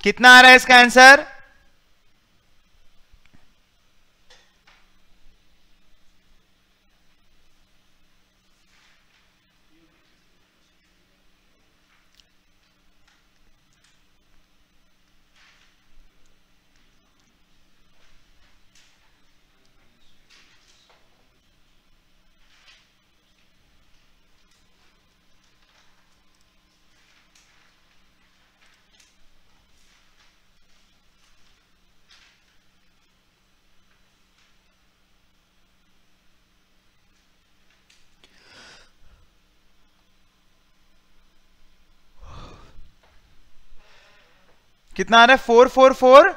कितना आ रहा है इसका आंसर कितना आ रहा है फोर फोर फोर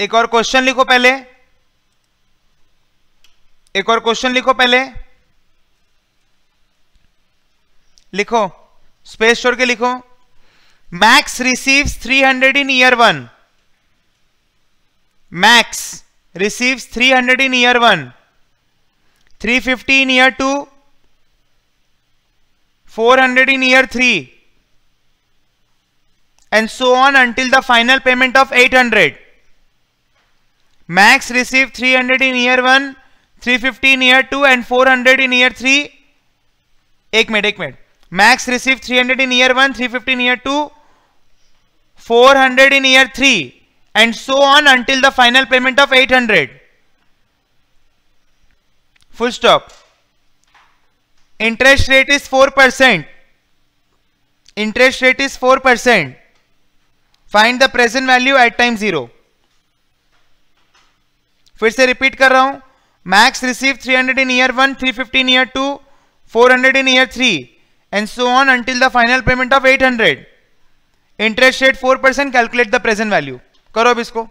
एक और क्वेश्चन लिखो पहले एक और क्वेश्चन लिखो पहले लिखो स्पेस छोड़ के लिखो Max receives 300 in year one Max receives 300 in year one 350 in year two 400 in year three and so on until the final payment of 800 Max received 300 in year 1, 350 in year 2 and 400 in year 3. Ek minute ek minute Max received 300 in year 1, 350 in year 2, 400 in year 3 and so on until the final payment of 800. Full stop. Interest rate is 4%. Interest rate is 4%. Find the present value at time 0. फिर से रिपीट कर रहा हूं Max receive 300 in year one 350 in year two 400 in year three and so on until the final payment of 800 interest rate four percent calculate the present value करो अब इसको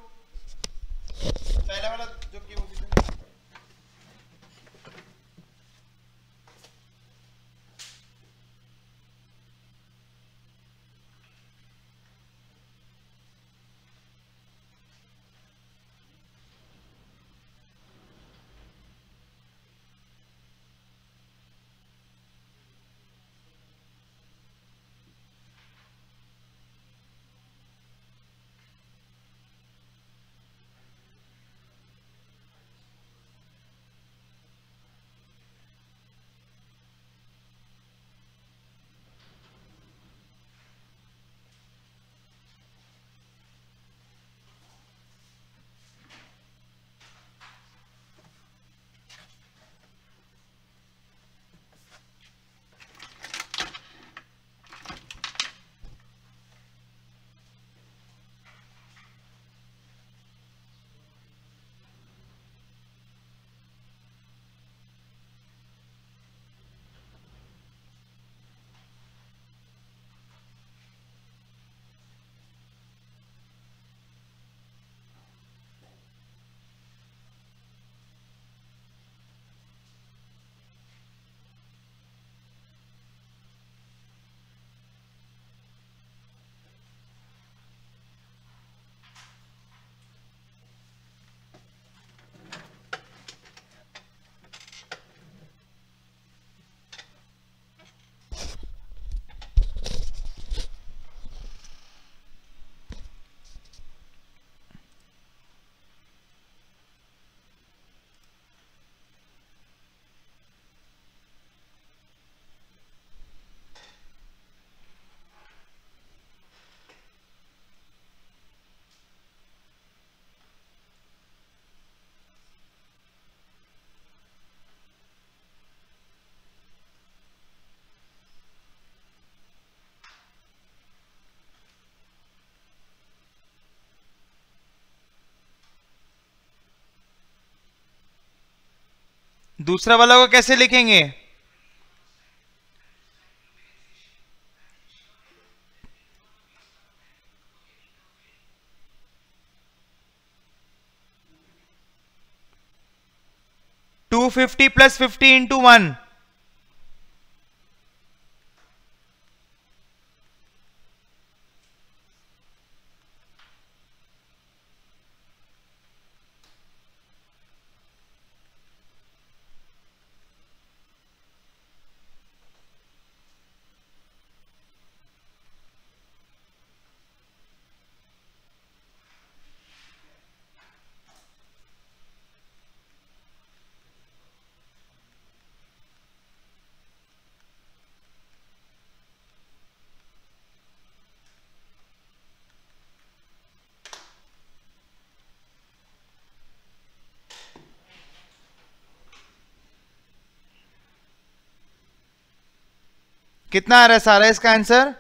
दूसरा वाला को कैसे लिखेंगे two fifty plus fifty into one कितना आ रहा है सारा इसका आंसर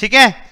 ठीक है